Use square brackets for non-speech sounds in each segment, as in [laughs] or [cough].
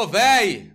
Ô, véi!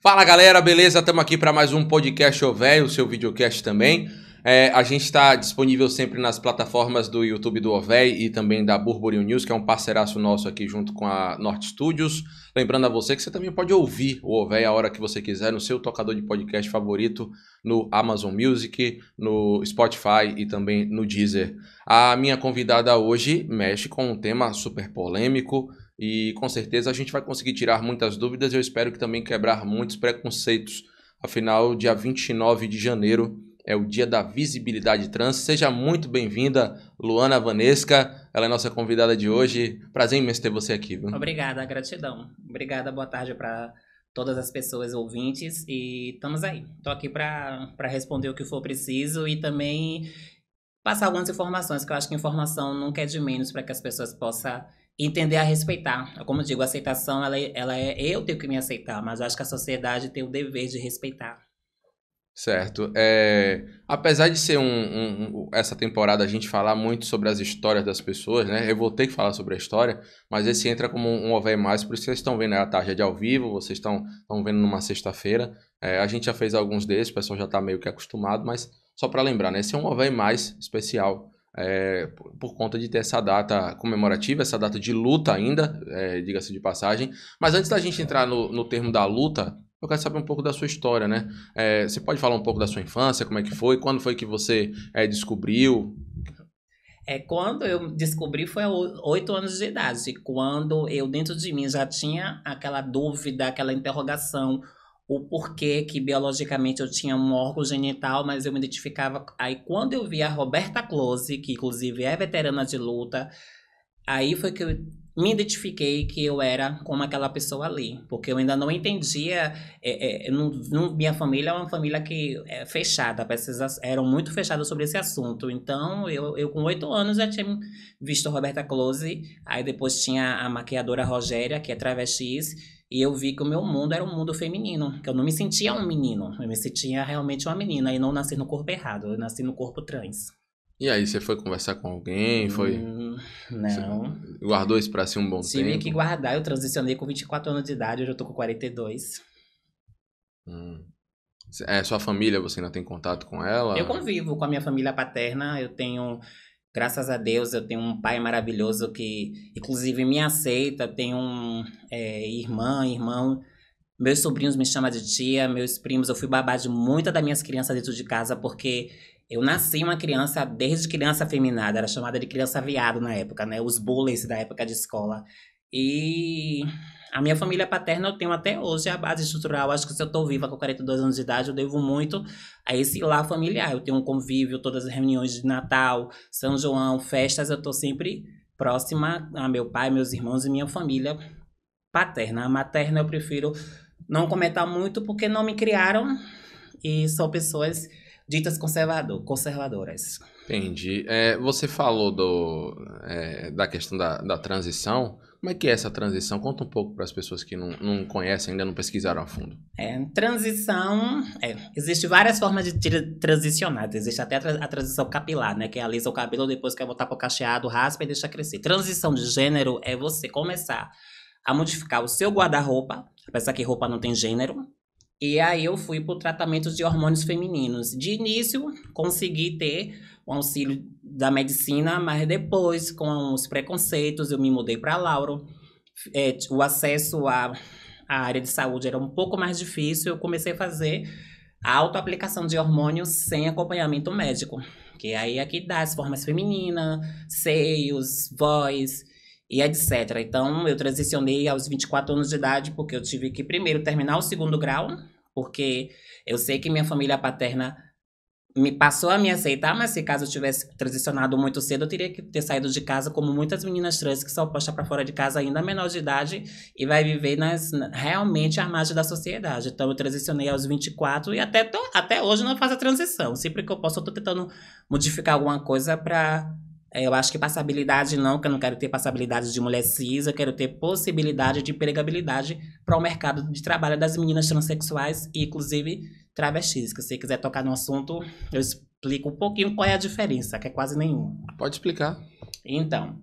Fala galera, beleza? Estamos aqui para mais um podcast Ô Véi, o seu videocast também. É, a gente está disponível sempre nas plataformas do YouTube do Ovei e também da Burburinho News, que é um parceiraço nosso aqui junto com a Norte Studios. Lembrando a você que você também pode ouvir o Ovei a hora que você quiser no seu tocador de podcast favorito, no Amazon Music, no Spotify e também no Deezer. A minha convidada hoje mexe com um tema super polêmico, e com certeza a gente vai conseguir tirar muitas dúvidas. Eu espero que também quebrar muitos preconceitos. Afinal, dia 29 de janeiro é o dia da visibilidade trans. Seja muito bem-vinda, Luana Vanesca. Ela é nossa convidada de hoje. Prazer imenso ter você aqui. Viu? Obrigada, gratidão. Obrigada, boa tarde para todas as pessoas ouvintes. E estamos aí. Estou aqui para responder o que for preciso e também passar algumas informações, que eu acho que informação nunca é de menos para que as pessoas possam e a respeitar. Como eu digo, a aceitação, ela, é, ela é eu tenho que me aceitar, mas eu acho que a sociedade tem o dever de respeitar. Certo. É, apesar de ser um, um, um, essa temporada a gente falar muito sobre as histórias das pessoas, né? Eu vou ter que falar sobre a história, mas esse entra como um over mais, por isso vocês estão vendo a tarde é de ao vivo, vocês estão, estão vendo numa sexta-feira. É, a gente já fez alguns desses, o pessoal já está meio que acostumado, mas só para lembrar, né? Esse é um over mais especial é, por conta de ter essa data comemorativa, essa data de luta ainda, é, diga-se de passagem. Mas antes da gente entrar no, no termo da luta, eu quero saber um pouco da sua história, né? É, você pode falar um pouco da sua infância, como é que foi, quando foi que você é, descobriu? É, quando eu descobri foi oito anos de idade, quando eu dentro de mim já tinha aquela dúvida, aquela interrogação, o porquê que biologicamente eu tinha um órgão genital, mas eu me identificava. Aí quando eu vi a Roberta Close, que inclusive é veterana de luta, aí foi que eu me identifiquei que eu era como aquela pessoa ali, porque eu ainda não entendia. É, é, não, não, minha família é uma família que é fechada, pessoas eram muito fechadas sobre esse assunto. Então, eu, eu com oito anos já tinha visto Roberta Close, aí depois tinha a maquiadora Rogéria, que é travestis e eu vi que o meu mundo era um mundo feminino, que eu não me sentia um menino, eu me sentia realmente uma menina e não nasci no corpo errado, eu nasci no corpo trans. E aí, você foi conversar com alguém? Foi. Hum, não. Você guardou isso pra si um bom Tive tempo? Tive que guardar, eu transicionei com 24 anos de idade, hoje eu tô com 42. Hum. É, sua família, você ainda tem contato com ela? Eu convivo com a minha família paterna, eu tenho Graças a Deus eu tenho um pai maravilhoso que, inclusive, me aceita. Tenho um, é, irmã, irmão. Meus sobrinhos me chamam de tia, meus primos. Eu fui babá de muitas das minhas crianças dentro de casa porque eu nasci uma criança, desde criança feminada era chamada de criança viado na época, né? Os bullies da época de escola. E a minha família paterna eu tenho até hoje a base estrutural. Acho que se eu estou viva com 42 anos de idade, eu devo muito a esse lar familiar. Eu tenho um convívio, todas as reuniões de Natal, São João, festas, eu estou sempre próxima a meu pai, meus irmãos e minha família paterna. A materna eu prefiro não comentar muito porque não me criaram e são pessoas ditas conservador, conservadoras. Entendi. É, você falou do, é, da questão da, da transição. Como é que é essa transição? Conta um pouco para as pessoas que não, não conhecem, ainda não pesquisaram a fundo. É, transição. É, existe várias formas de tra transicionar. Existe até a, tra a, transição capilar, né? Que é alisa o cabelo, depois quer voltar para o cacheado, raspa e deixa crescer. Transição de gênero é você começar a modificar o seu guarda-roupa, apesar que roupa não tem gênero. E aí eu fui para o tratamento de hormônios femininos. De início, consegui ter um auxílio da medicina, mas depois, com os preconceitos, eu me mudei para Lauro. É, o acesso à, à, área de saúde era um pouco mais difícil. Eu comecei a fazer a autoaplicação de hormônios sem acompanhamento médico. Que aí aqui é dá as formas femininas, seios, voz e etc. Então, eu transicionei aos 24 anos de idade, porque eu tive que primeiro terminar o segundo grau, porque eu sei que minha família paterna me passou a me aceitar, mas se caso eu tivesse transicionado muito cedo, eu teria que ter saído de casa, como muitas meninas trans que são postas para fora de casa ainda menor de idade e vai viver nas, realmente à margem da sociedade. Então, eu transicionei aos 24 e até, tô, até hoje não faço a transição. Sempre que eu posso, eu estou tentando modificar alguma coisa para é, eu acho que passabilidade não, que eu não quero ter passabilidade de mulher cis, eu quero ter possibilidade de empregabilidade para o mercado de trabalho das meninas transexuais e, inclusive, travestis, que se você quiser tocar no assunto, eu explico um pouquinho qual é a diferença, que é quase nenhuma. Pode explicar. Então,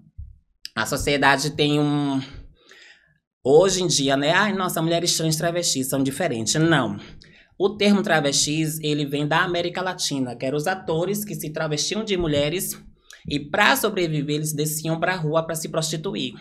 a sociedade tem um. Hoje em dia, né? Ai, nossa, mulheres trans travestis são diferentes. Não. O termo travestis, ele vem da América Latina, que eram os atores que se travestiam de mulheres e para sobreviver eles desciam para a rua para se prostituir.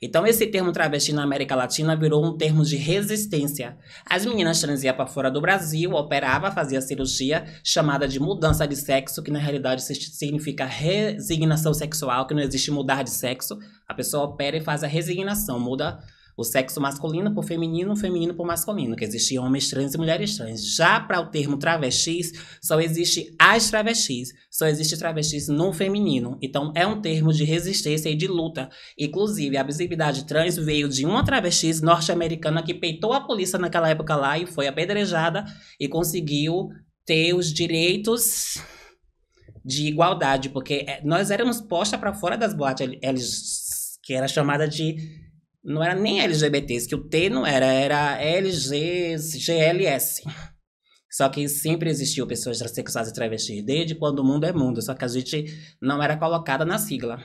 Então, esse termo travesti na América Latina virou um termo de resistência. As meninas trans iam para fora do Brasil, operava, fazia cirurgia, chamada de mudança de sexo, que na realidade significa resignação sexual, que não existe mudar de sexo. A pessoa opera e faz a resignação, muda o sexo masculino por feminino, o feminino por masculino, que existiam homens trans e mulheres trans. Já para o termo travestis, só existe as travestis, só existe travestis no feminino. Então é um termo de resistência e de luta. Inclusive, a visibilidade trans veio de uma travesti norte-americana que peitou a polícia naquela época lá e foi apedrejada e conseguiu ter os direitos de igualdade, porque é, nós éramos postas para fora das boates, que era chamada de não era nem LGBTs, que o T não era, era LGLS. Só que sempre existiu pessoas transexuais e travestis, desde quando o mundo é mundo, só que a gente não era colocada na sigla.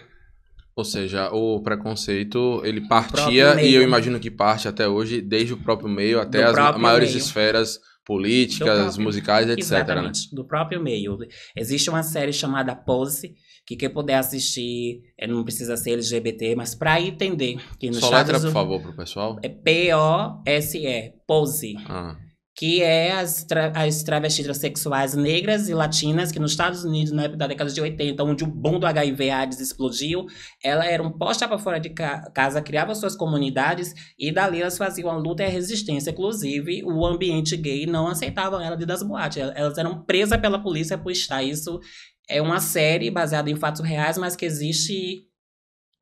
Ou seja, o preconceito, ele partia, e eu imagino que parte até hoje, desde o próprio meio até Do as maiores meio. esferas políticas, próprio, musicais, etc. Né? Do próprio meio. Existe uma série chamada Pose, que quem puder assistir, é, não precisa ser LGBT, mas para entender que nos Só Estados letra, Unidos, por favor, pro pessoal. É P-O-S-E, POSE. Ah. Que é as, tra as travestis transexuais negras e latinas, que nos Estados Unidos, na época da década de 80, onde o boom do HIV AIDS explodiu, elas eram postas para fora de ca casa, criavam suas comunidades e dali elas faziam a luta e a resistência. Inclusive, o ambiente gay não aceitava elas de das boates. Elas eram presas pela polícia por estar isso é uma série baseada em fatos reais, mas que existe,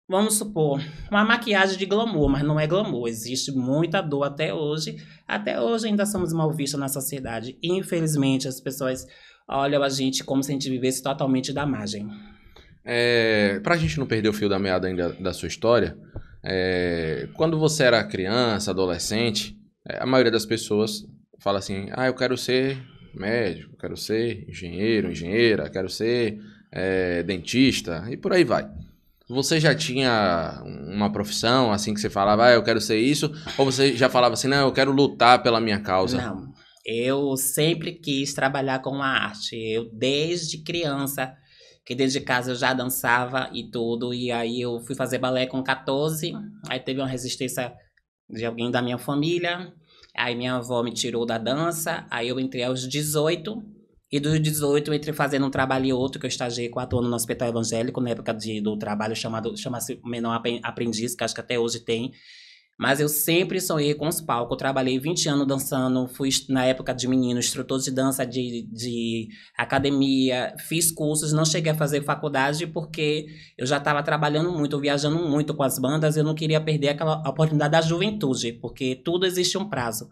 vamos supor, uma maquiagem de glamour, mas não é glamour. Existe muita dor até hoje. Até hoje ainda somos mal vistos na sociedade. Infelizmente, as pessoas olham a gente como se a gente vivesse totalmente da margem. É, Para a gente não perder o fio da meada ainda da sua história, é, quando você era criança, adolescente, é, a maioria das pessoas fala assim: ah, eu quero ser médico, quero ser engenheiro, engenheira, quero ser é, dentista e por aí vai. Você já tinha uma profissão assim que você falava, ah, eu quero ser isso? Ou você já falava assim, não, eu quero lutar pela minha causa? Não, eu sempre quis trabalhar com a arte. Eu, desde criança, que desde casa eu já dançava e tudo. E aí eu fui fazer balé com 14. Aí teve uma resistência de alguém da minha família. Aí minha avó me tirou da dança, aí eu entrei aos 18. E dos 18 eu entrei fazendo um trabalho e outro, que eu estagiei quatro anos no Hospital Evangélico, na época de, do trabalho chamado chama-se Menor Aprendiz, que acho que até hoje tem, mas eu sempre sonhei com os palcos. Eu trabalhei 20 anos dançando, fui na época de menino, instrutor de dança de, de academia, fiz cursos, não cheguei a fazer faculdade porque eu já estava trabalhando muito, viajando muito com as bandas, eu não queria perder aquela oportunidade da juventude, porque tudo existe um prazo.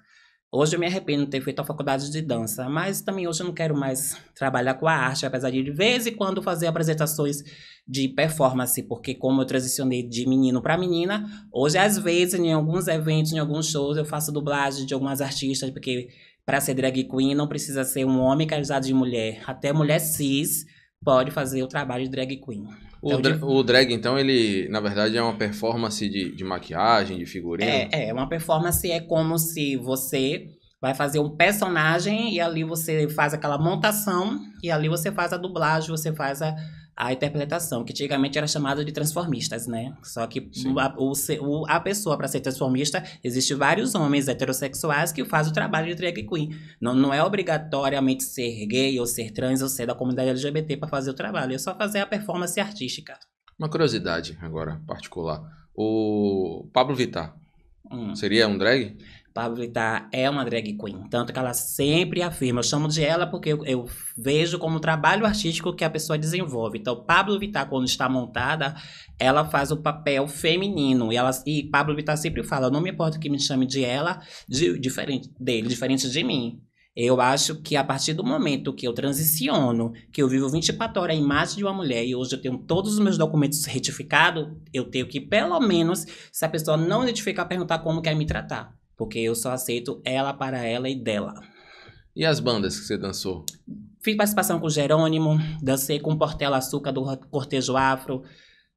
Hoje eu me arrependo de ter feito a faculdade de dança, mas também hoje eu não quero mais trabalhar com a arte, apesar de de vez em quando fazer apresentações de performance, porque como eu transicionei de menino para menina, hoje às vezes em alguns eventos, em alguns shows eu faço dublagem de algumas artistas, porque para ser drag queen não precisa ser um homem casado de mulher, até mulher cis pode fazer o trabalho de drag queen. O, então, dra de... o drag, então, ele, na verdade, é uma performance de, de maquiagem, de figurino? É, é, uma performance é como se você vai fazer um personagem e ali você faz aquela montação e ali você faz a dublagem, você faz a, a interpretação, que antigamente era chamada de transformistas, né? Só que a, o, a, pessoa, para ser transformista, existe vários homens heterossexuais que fazem o trabalho de drag queen. Não, não é obrigatoriamente ser gay ou ser trans ou ser da comunidade LGBT para fazer o trabalho, é só fazer a performance artística. Uma curiosidade agora particular. O Pablo Vittar hum. seria um drag? Pablo Vittar é uma drag queen, tanto que ela sempre afirma, eu chamo de ela porque eu, eu vejo como um trabalho artístico que a pessoa desenvolve. Então, Pablo Vittar, quando está montada, ela faz o papel feminino. E, ela, e Pablo Vittar sempre fala: não me importa que me chame de ela, de, diferente dele, diferente de mim. Eu acho que a partir do momento que eu transiciono, que eu vivo 24 horas a imagem de uma mulher e hoje eu tenho todos os meus documentos retificados, eu tenho que, pelo menos, se a pessoa não identificar, perguntar como quer me tratar. Porque eu só aceito ela para ela e dela. E as bandas que você dançou? Fiz participação com Jerônimo, dancei com Portela Açúcar do Cortejo Afro,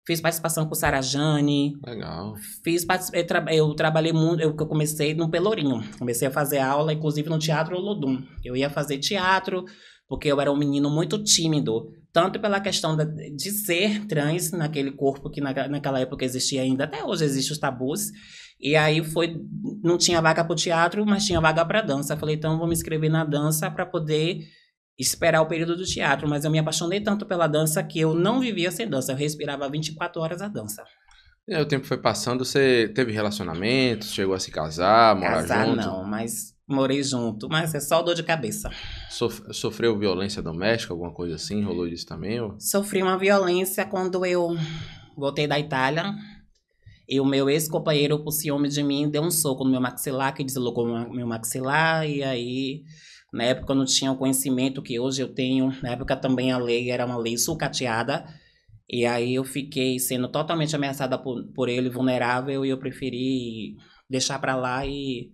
fiz participação com Jane. Legal. Fiz eu, tra eu trabalhei muito, eu comecei no Pelourinho. Comecei a fazer aula, inclusive no Teatro Lodum. Eu ia fazer teatro, porque eu era um menino muito tímido tanto pela questão de ser trans naquele corpo que naquela época existia ainda, até hoje existem os tabus, e aí foi, não tinha vaga para o teatro, mas tinha vaga para dança. falei, então vou me inscrever na dança para poder esperar o período do teatro. Mas eu me apaixonei tanto pela dança que eu não vivia sem dança. Eu respirava 24 horas a dança. E aí, o tempo foi passando, você teve relacionamentos, chegou a se casar, morar casar, junto? Casar não, mas morei junto, mas é só dor de cabeça. sofreu violência doméstica, alguma coisa assim? Rolou isso também? Ou... Sofri uma violência quando eu voltei da Itália. E o meu ex-companheiro, por ciúme de mim, deu um soco no meu maxilar, que deslocou meu maxilar, e aí na época eu não tinha o conhecimento que hoje eu tenho. Na época também a lei era uma lei sucateada. E aí eu fiquei sendo totalmente ameaçada por, por ele, vulnerável, e eu preferi deixar para lá e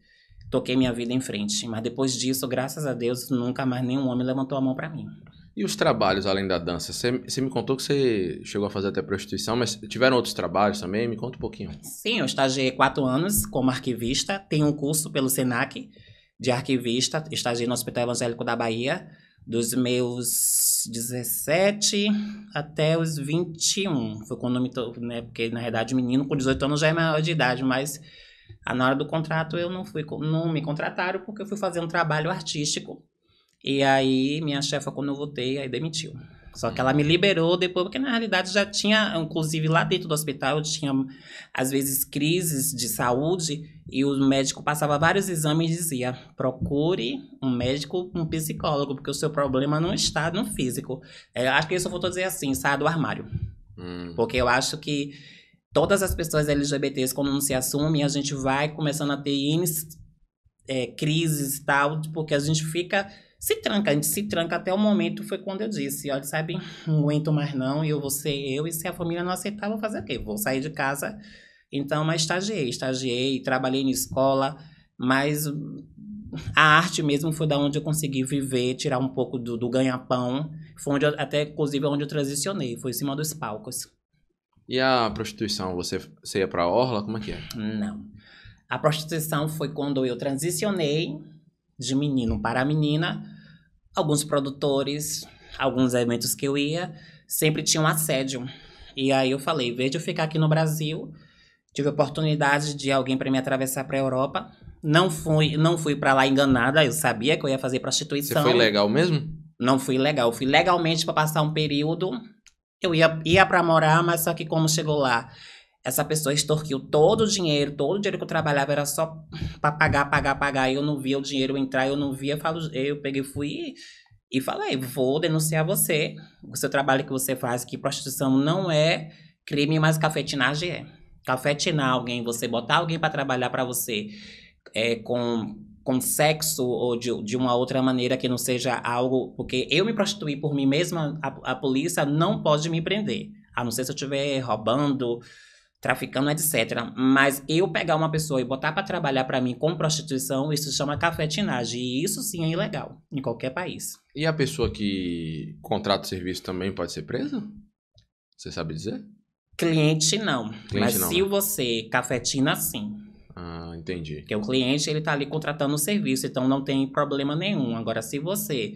toquei minha vida em frente. Mas depois disso, graças a Deus, nunca mais nenhum homem levantou a mão para mim. E os trabalhos além da dança? Você me contou que você chegou a fazer até prostituição, mas tiveram outros trabalhos também? Me conta um pouquinho. Sim, eu estagiei quatro anos como arquivista. Tenho um curso pelo SENAC de arquivista. Estagiei no Hospital Evangélico da Bahia dos meus 17 até os 21. Foi quando eu me né? Porque, na verdade, menino com 18 anos já é maior de idade, mas ah, na hora do contrato eu não fui, não me contrataram porque eu fui fazer um trabalho artístico e aí minha chefa, quando eu voltei, aí demitiu. Só que ela me hum. liberou depois, porque na realidade já tinha, inclusive lá dentro do hospital, eu tinha às vezes crises de saúde e o médico passava vários exames e dizia: procure um médico, um psicólogo, porque o seu problema não está no físico. É, eu acho que isso eu vou dizer assim: saia do armário. Hum. Porque eu acho que todas as pessoas LGBTs, quando não se assumem, a gente vai começando a ter é, crises e tal, porque a gente fica se tranca, a gente se tranca até o momento, foi quando eu disse, olha, sabe, não aguento mais não, eu vou ser eu, e se a família não aceitar, vou fazer o quê? Vou sair de casa. Então, mas estagiei, estagiei, trabalhei na escola, mas a arte mesmo foi da onde eu consegui viver, tirar um pouco do, do ganha-pão, foi onde eu, até, inclusive, onde eu transicionei, foi em cima dos palcos. E a prostituição, você, você ia pra Orla, como é que é? Não. A prostituição foi quando eu transicionei de menino para menina, alguns produtores, alguns eventos que eu ia, sempre tinham um assédio. E aí eu falei, em vez de eu ficar aqui no Brasil, tive a oportunidade de alguém para me atravessar para a Europa. Não fui, não fui para lá enganada, eu sabia que eu ia fazer prostituição. Você foi legal mesmo? Não fui legal, fui legalmente para passar um período. Eu ia ia para morar, mas só que como chegou lá, essa pessoa extorquiu todo o dinheiro, todo o dinheiro que eu trabalhava era só para pagar, pagar, pagar. Eu não via o dinheiro entrar, eu não via. Falo, eu peguei, fui e falei: vou denunciar você, o seu trabalho que você faz, que prostituição não é crime, mas cafetinagem é. Cafetinar alguém, você botar alguém para trabalhar para você é, com, com sexo ou de, de uma outra maneira que não seja algo. Porque eu me prostituí por mim mesma, a, a polícia não pode me prender. A não ser se eu estiver roubando, traficando, etc. Mas eu pegar uma pessoa e botar para trabalhar para mim com prostituição, isso se chama cafetinagem. E isso sim é ilegal, em qualquer país. E a pessoa que contrata o serviço também pode ser presa? Você sabe dizer? Cliente não. Cliente mas não. se né? você cafetina, sim. Ah, entendi. Porque o cliente, ele tá ali contratando o serviço, então não tem problema nenhum. Agora, se você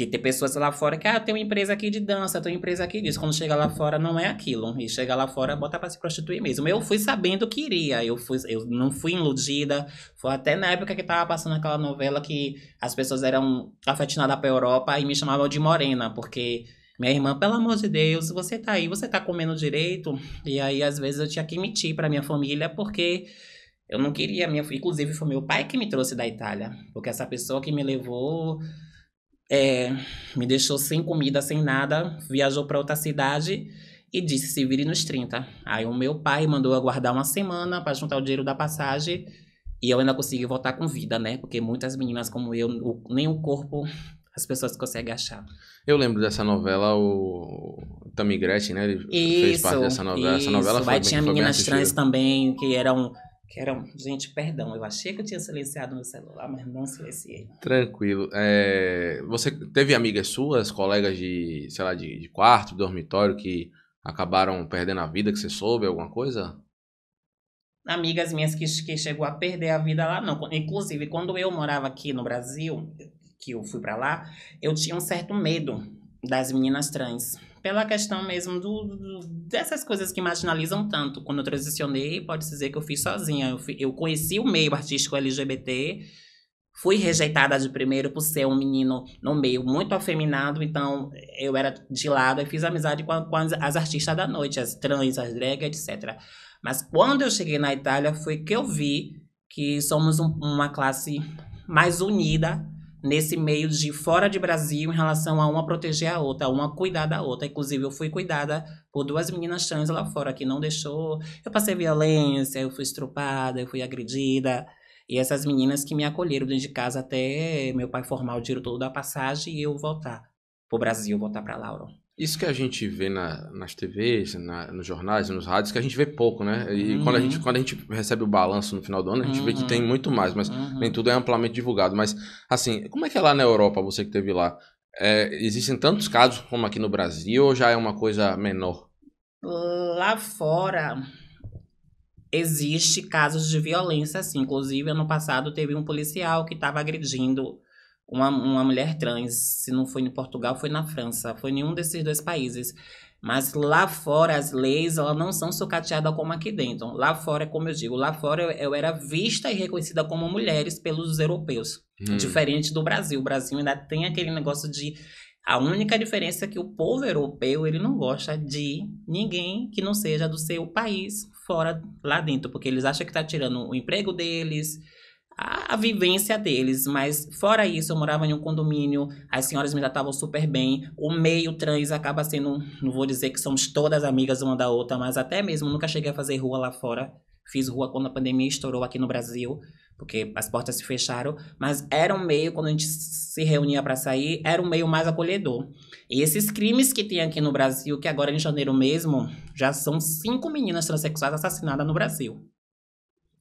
porque tem pessoas lá fora que, ah, tem uma empresa aqui de dança, tem uma empresa aqui disso. Quando chega lá fora, não é aquilo. E chega lá fora, bota para se prostituir mesmo. Eu fui sabendo que iria, eu, fui, eu não fui iludida. Foi até na época que tava passando aquela novela que as pessoas eram afetinadas pra Europa e me chamavam de morena, porque... Minha irmã, pelo amor de Deus, você tá aí, você tá comendo direito? E aí, às vezes, eu tinha que mentir pra minha família, porque eu não queria. Minha, inclusive, foi meu pai que me trouxe da Itália, porque essa pessoa que me levou é, me deixou sem comida, sem nada, viajou para outra cidade e disse: se vire nos 30. Aí o meu pai mandou aguardar uma semana para juntar o dinheiro da passagem e eu ainda consegui voltar com vida, né? Porque muitas meninas como eu, o, nem o corpo as pessoas conseguem achar. Eu lembro dessa novela, o Tammy Gretchen, né? Ele isso, fez parte dessa novela. Isso. Essa novela foi Aí tinha meninas trans também, que eram que eram, gente, perdão, eu achei que eu tinha silenciado meu celular, mas não silenciei. Tranquilo. É, você teve amigas suas, colegas de, sei lá, de, de quarto, dormitório, que acabaram perdendo a vida, que você soube, alguma coisa? Amigas minhas que, que chegou a perder a vida lá, não. Inclusive, quando eu morava aqui no Brasil, que eu fui para lá, eu tinha um certo medo das meninas trans pela questão mesmo do, do, dessas coisas que marginalizam tanto. Quando eu transicionei, pode dizer que eu fiz sozinha. Eu, fui, eu conheci o meio artístico LGBT, fui rejeitada de primeiro por ser um menino no meio muito afeminado, então eu era de lado e fiz amizade com, com as, as, artistas da noite, as trans, as drag, etc. Mas quando eu cheguei na Itália, foi que eu vi que somos um, uma classe mais unida nesse meio de fora de Brasil em relação a uma proteger a outra, a uma cuidar da outra. Inclusive, eu fui cuidada por duas meninas trans lá fora que não deixou. Eu passei violência, eu fui estrupada, eu fui agredida. E essas meninas que me acolheram dentro de casa até meu pai formar o dinheiro todo da passagem e eu voltar pro Brasil, voltar para Laura. Isso que a gente vê na, nas TVs, na, nos jornais, nos rádios, que a gente vê pouco, né? E uhum. quando, a gente, quando a gente recebe o balanço no final do ano, a gente uhum. vê que tem uhum. muito mais, mas uhum. nem tudo é amplamente divulgado. Mas, assim, como é que é lá na Europa, você que teve lá? É, existem tantos casos como aqui no Brasil ou já é uma coisa menor? Lá fora existe casos de violência, assim. Inclusive, ano passado teve um policial que estava agredindo uma, uma mulher trans, se não foi em Portugal, foi na França, foi em nenhum desses dois países. Mas lá fora as leis elas não são sucateadas como aqui dentro. Lá fora, é como eu digo, lá fora eu, eu era vista e reconhecida como mulheres pelos europeus. Hum. Diferente do Brasil. O Brasil ainda tem aquele negócio de a única diferença é que o povo europeu ele não gosta de ninguém que não seja do seu país fora lá dentro, porque eles acham que está tirando o emprego deles, a, a, vivência deles, mas fora isso, eu morava em um condomínio, as senhoras me tratavam super bem, o meio trans acaba sendo, não vou dizer que somos todas amigas uma da outra, mas até mesmo nunca cheguei a fazer rua lá fora, fiz rua quando a pandemia estourou aqui no Brasil, porque as portas se fecharam, mas era um meio, quando a gente se reunia para sair, era um meio mais acolhedor. E esses crimes que tem aqui no Brasil, que agora em janeiro mesmo, já são cinco meninas transexuais assassinadas no Brasil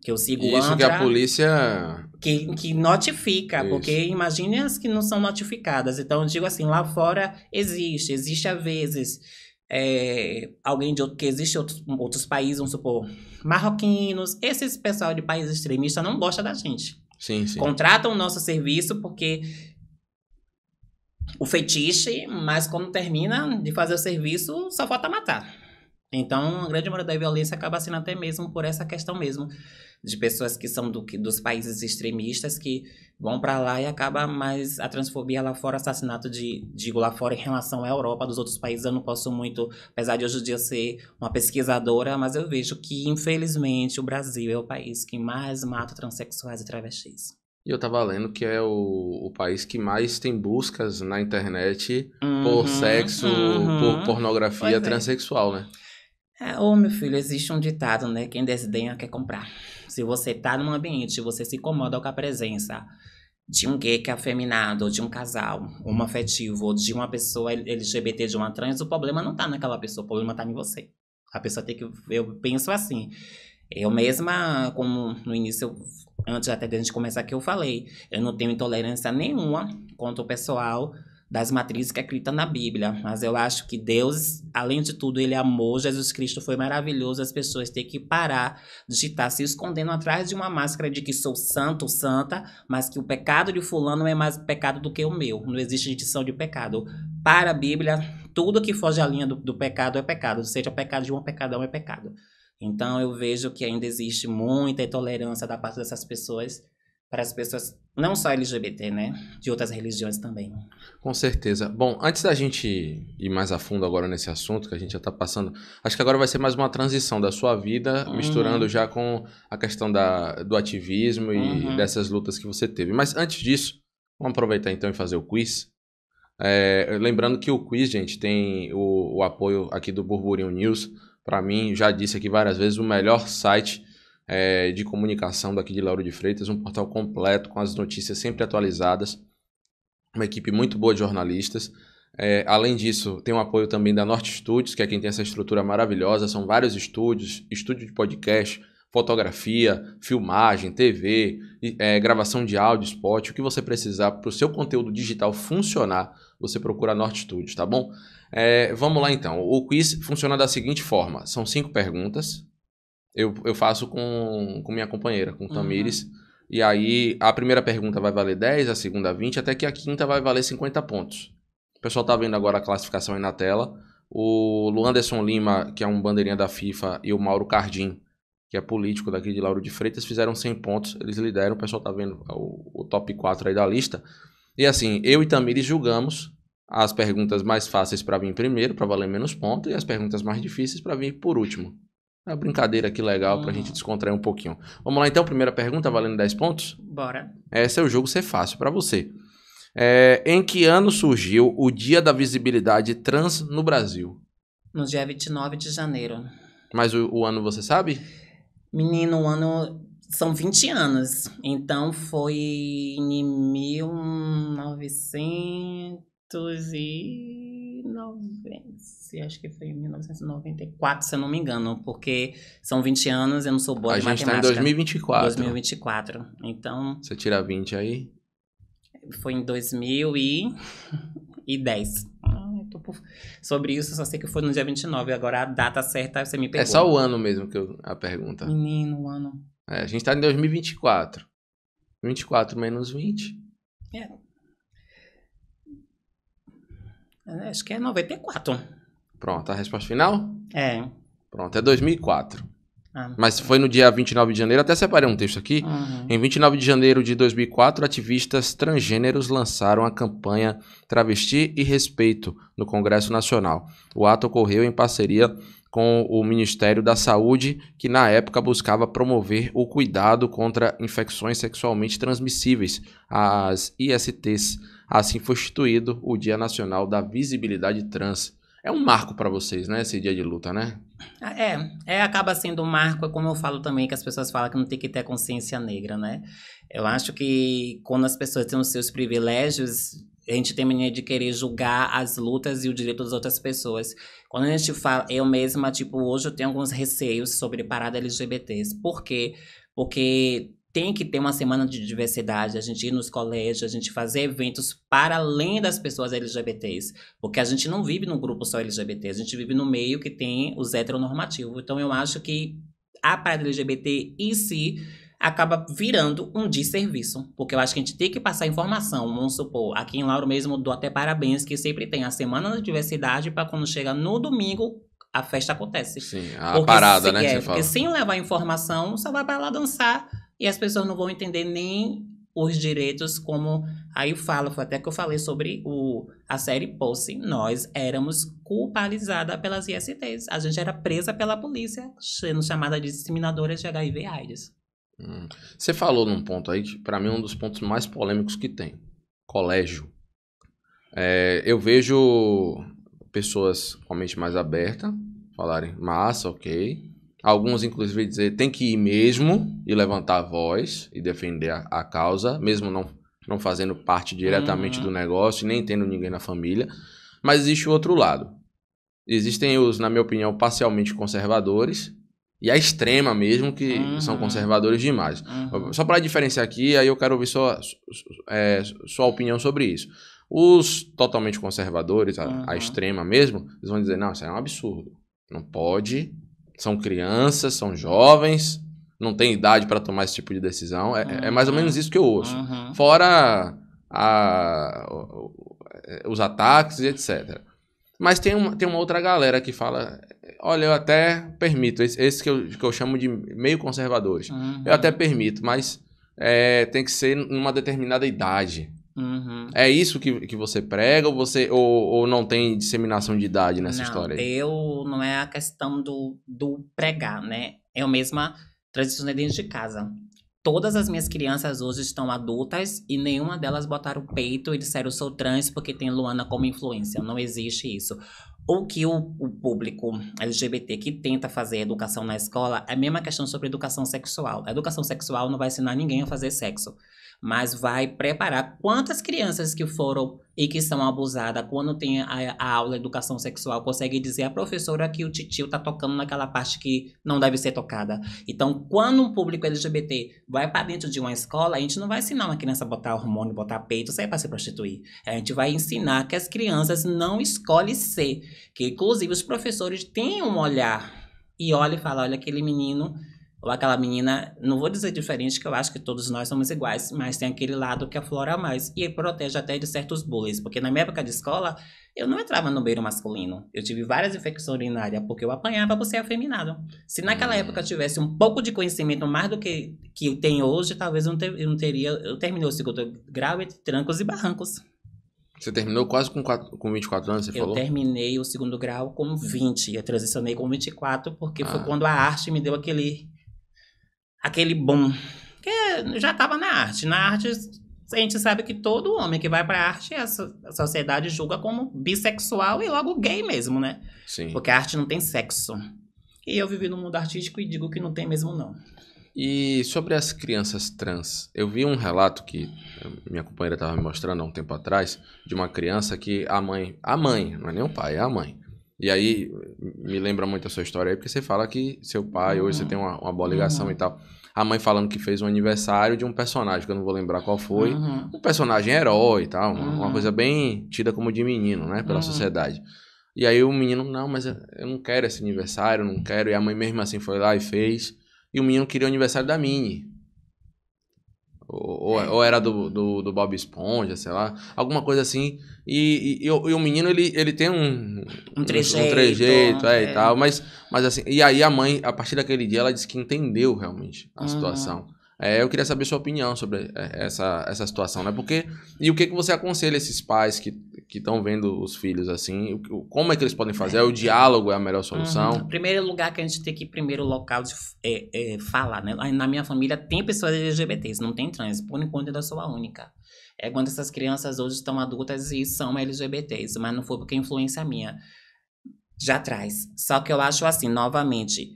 que eu sigo Isso que a polícia que, que notifica, Isso. porque imagine as que não são notificadas. Então eu digo assim, lá fora existe, existe às vezes é, alguém de outro que existe outros, outros países, vamos supor, marroquinos, esses pessoal de países extremistas não gosta da gente. Sim, sim. Contratam o nosso serviço porque o fetiche, mas quando termina de fazer o serviço, só falta matar. Então, a grande maioria da violência acaba sendo até mesmo por essa questão mesmo de pessoas que são do, dos países extremistas que vão para lá e acaba mais a transfobia lá fora, assassinato de, digo, lá fora em relação à Europa, dos outros países eu não posso muito, apesar de hoje em dia ser uma pesquisadora, mas eu vejo que, infelizmente, o Brasil é o país que mais mata transexuais e travestis. E eu tava lendo que é o, o país que mais tem buscas na internet uhum, por sexo, uhum. por pornografia pois é. transexual, é. né? É, ô meu filho, existe um ditado, né? Quem desdenha quer comprar. Se você tá num ambiente e você se incomoda com a presença de um gay que é afeminado, de um casal, um afetivo, de uma pessoa LGBT, de uma trans, o problema não tá naquela pessoa, o problema tá em você. A pessoa tem que. Eu penso assim. Eu mesma, como no início, antes até de a gente começar aqui, eu falei, eu não tenho intolerância nenhuma contra o pessoal das matrizes que é escrita na Bíblia. Mas eu acho que Deus, além de tudo, ele amou. Jesus Cristo foi maravilhoso. As pessoas têm que parar de estar se escondendo atrás de uma máscara de que sou santo, santa, mas que o pecado de fulano é mais pecado do que o meu. Não existe distinção de pecado. Para a Bíblia, tudo que foge à linha do, do pecado é pecado. Seja pecado de um, pecadão é pecado. Então eu vejo que ainda existe muita intolerância da parte dessas pessoas para as pessoas não só LGBT, né? De outras religiões também. Com certeza. Bom, antes da gente ir mais a fundo agora nesse assunto, que a gente já está passando, acho que agora vai ser mais uma transição da sua vida, uhum. misturando já com a questão da, do ativismo e uhum. dessas lutas que você teve. Mas antes disso, vamos aproveitar então e fazer o quiz. É, lembrando que o quiz, gente, tem o, o apoio aqui do Burburinho News. Para mim, já disse aqui várias vezes, o melhor site é, de comunicação daqui de Lauro de Freitas, um portal completo com as notícias sempre atualizadas, uma equipe muito boa de jornalistas. É, além disso, tem o apoio também da Norte Studios, que é quem tem essa estrutura maravilhosa. São vários estúdios, estúdio de podcast, fotografia, filmagem, TV, é, eh, gravação de áudio, spot, o que você precisar para o seu conteúdo digital funcionar, você procura a Norte Studios, tá bom? É, vamos lá então. O quiz funciona da seguinte forma: são cinco perguntas, eu, eu faço com, com minha companheira, com Tamires. Uhum. E aí a primeira pergunta vai valer 10, a segunda 20, até que a quinta vai valer 50 pontos. O pessoal tá vendo agora a classificação aí na tela. O Luanderson Lima, que é um bandeirinha da FIFA, e o Mauro Cardim, que é político daqui de Lauro de Freitas, fizeram 100 pontos. Eles lideram, o pessoal tá vendo o, o top 4 aí da lista. E assim, eu e Tamires julgamos as perguntas mais fáceis para vir primeiro, para valer menos ponto, e as perguntas mais difíceis para vir por último. É uma brincadeira aqui legal hum. pra gente hum. descontrair um pouquinho. Vamos lá então, primeira pergunta, valendo 10 pontos? Bora. Essa é o jogo ser fácil para você. É, em que ano surgiu o Dia da Visibilidade Trans no Brasil? No dia 29 de janeiro. Mas o, o ano você sabe? Menino, o ano são 20 anos. Então foi em 1900 e 90, acho que foi em 1994, se eu não me engano, porque são 20 anos, eu não sou boa a de tá matemática. A gente está em 2024. 2024, então... Você tira 20 aí? Foi em 2010. Sobre isso, só sei que foi no dia 29, agora a data certa você me é pegou. É só o ano mesmo que eu, a pergunta. Menino, o ano. É, a gente está em 2024. 24 menos 20. É, Acho que é 94. Pronto, a resposta final? É. Pronto, é 2004. Ah. Mas foi no dia 29 de janeiro, até separei um texto aqui. Uhum. Em 29 de janeiro de 2004, ativistas transgêneros lançaram a campanha Travesti e Respeito no Congresso Nacional. O ato ocorreu em parceria com o Ministério da Saúde, que na época buscava promover o cuidado contra infecções sexualmente transmissíveis, as ISTs Assim foi instituído o Dia Nacional da Visibilidade Trans. É um marco para vocês, né? Esse dia de luta, né? É, é, acaba sendo um marco, é como eu falo também, que as pessoas falam que não tem que ter consciência negra, né? Eu acho que quando as pessoas têm os seus privilégios, a gente tem a mania de querer julgar as lutas e o direito das outras pessoas. Quando a gente fala, eu mesma, tipo, hoje eu tenho alguns receios sobre parada LGBTs. Por quê? Porque tem que ter uma semana de diversidade, a gente ir nos colégios, a gente fazer eventos para além das pessoas LGBTs, porque a gente não vive num grupo só LGBT, a gente vive no meio que tem os heteronormativos. Então eu acho que a parada LGBT em si acaba virando um desserviço, porque eu acho que a gente tem que passar informação, vamos supor, aqui em Lauro mesmo dou até parabéns que sempre tem a semana da diversidade para quando chega no domingo a festa acontece. Sim, a porque parada, se, né? É, que você fala. porque sem levar informação, só vai para lá dançar e as pessoas não vão entender nem os direitos como aí eu falo, foi até que eu falei sobre o, a série Posse, nós éramos culpabilizada pelas ISTs, a gente era presa pela polícia, sendo chamada de disseminadoras de HIV AIDS. Hum. Você falou num ponto aí que para mim é um dos pontos mais polêmicos que tem, colégio. É, eu vejo pessoas com a mente mais aberta falarem, massa, ok, Alguns, inclusive, dizer tem que ir mesmo e levantar a voz e defender a, a causa, mesmo não, não fazendo parte diretamente uhum. do negócio, nem tendo ninguém na família. Mas existe o outro lado. Existem os, na minha opinião, parcialmente conservadores e a extrema mesmo, que uhum. são conservadores demais. Uhum. Só para diferenciar aqui, aí eu quero ouvir sua, é, sua opinião sobre isso. Os totalmente conservadores, a, a uhum. extrema mesmo, eles vão dizer: não, isso é um absurdo. Não pode são crianças, são jovens, não tem idade para tomar esse tipo de decisão. É, uhum. é, mais ou menos uhum. isso que eu ouço. Uhum. Fora a, é, os ataques e etc. Mas tem uma, tem uma outra galera que fala: olha, eu até permito, esse, esse que, eu, que eu chamo de meio conservadores. Uhum. Eu até permito, mas é, tem que ser numa determinada idade. Uhum. É isso que, que você prega ou você ou, ou não tem disseminação de idade nessa não, história? Aí? Eu não é a questão do, do pregar, né? É a mesma transicionei dentro de casa. Todas as minhas crianças hoje estão adultas e nenhuma delas botaram o peito e disseram eu sou trans porque tem Luana como influência. Não existe isso. O que o, o público LGBT que tenta fazer educação na escola é a mesma questão sobre educação sexual. A educação sexual não vai ensinar ninguém a fazer sexo mas vai preparar quantas crianças que foram e que são abusadas quando tem a, a aula de educação sexual consegue dizer à professora que o titio tá tocando naquela parte que não deve ser tocada. Então, quando um público LGBT vai para dentro de uma escola, a gente não vai ensinar uma criança a botar hormônio, botar peito, sair é para se prostituir. A gente vai ensinar que as crianças não escolhem ser, que inclusive os professores têm um olhar e olha e fala, olha aquele menino ou aquela menina, não vou dizer diferente, que eu acho que todos nós somos iguais, mas tem aquele lado que aflora mais e protege até de certos bullies, porque na minha época de escola eu não entrava no beiro masculino. Eu tive várias infecções urinárias porque eu apanhava por ser afeminado. Se naquela hum. época eu tivesse um pouco de conhecimento mais do que que eu tenho hoje, talvez eu não, ter, eu não teria, eu terminei o segundo grau entre trancos e barrancos. Você terminou quase com, com 24 anos, você eu falou? Eu terminei o segundo grau com 20. Eu transicionei com 24 porque ah. foi quando a arte me deu aquele aquele boom. Que já estava na arte. Na arte, a gente sabe que todo homem que vai para a arte, a, a sociedade julga como bissexual e logo gay mesmo, né? Sim. Porque a arte não tem sexo. E eu vivi no mundo artístico e digo que não tem mesmo, não. E sobre as crianças trans, eu vi um relato que minha companheira estava me mostrando há um tempo atrás, de uma criança que a mãe, a mãe, não é nem o pai, é a mãe, e aí, me lembra muito a sua história aí, porque você fala que seu pai, uhum. hoje você tem uma, uma boa ligação uhum. e tal. A mãe falando que fez um aniversário de um personagem, que eu não vou lembrar qual foi. Uhum. Um personagem herói e tal, uma, uma, uhum. coisa bem tida como de menino, né, pela uhum. sociedade. E aí o menino, não, mas eu não quero esse aniversário, não quero. E a mãe mesmo assim foi lá e fez. E o menino queria o aniversário da Minnie. Ou, ou, é. ou era do, do, do, Bob Esponja, sei lá. Alguma coisa assim. E, e, e, o, e o, menino, ele, ele tem um... Um trejeito. Um trejeito, é, é, e é. tal. Mas, mas assim... E aí a mãe, a partir daquele dia, ela disse que entendeu realmente a uhum. situação. É, eu queria saber sua opinião sobre é, essa, essa situação, né? Porque... E o que, que você aconselha esses pais que que estão vendo os filhos assim, o, como é que eles podem fazer? É. O diálogo é a melhor solução? Uhum. Primeiro lugar que a gente tem que primeiro local de é, é, falar, né? Na minha família tem pessoas LGBTs, não tem trans. Por enquanto ainda sou a única. É quando essas crianças hoje estão adultas e são LGBTs, mas não foi porque a é influência minha. Já traz. Só que eu acho assim, novamente,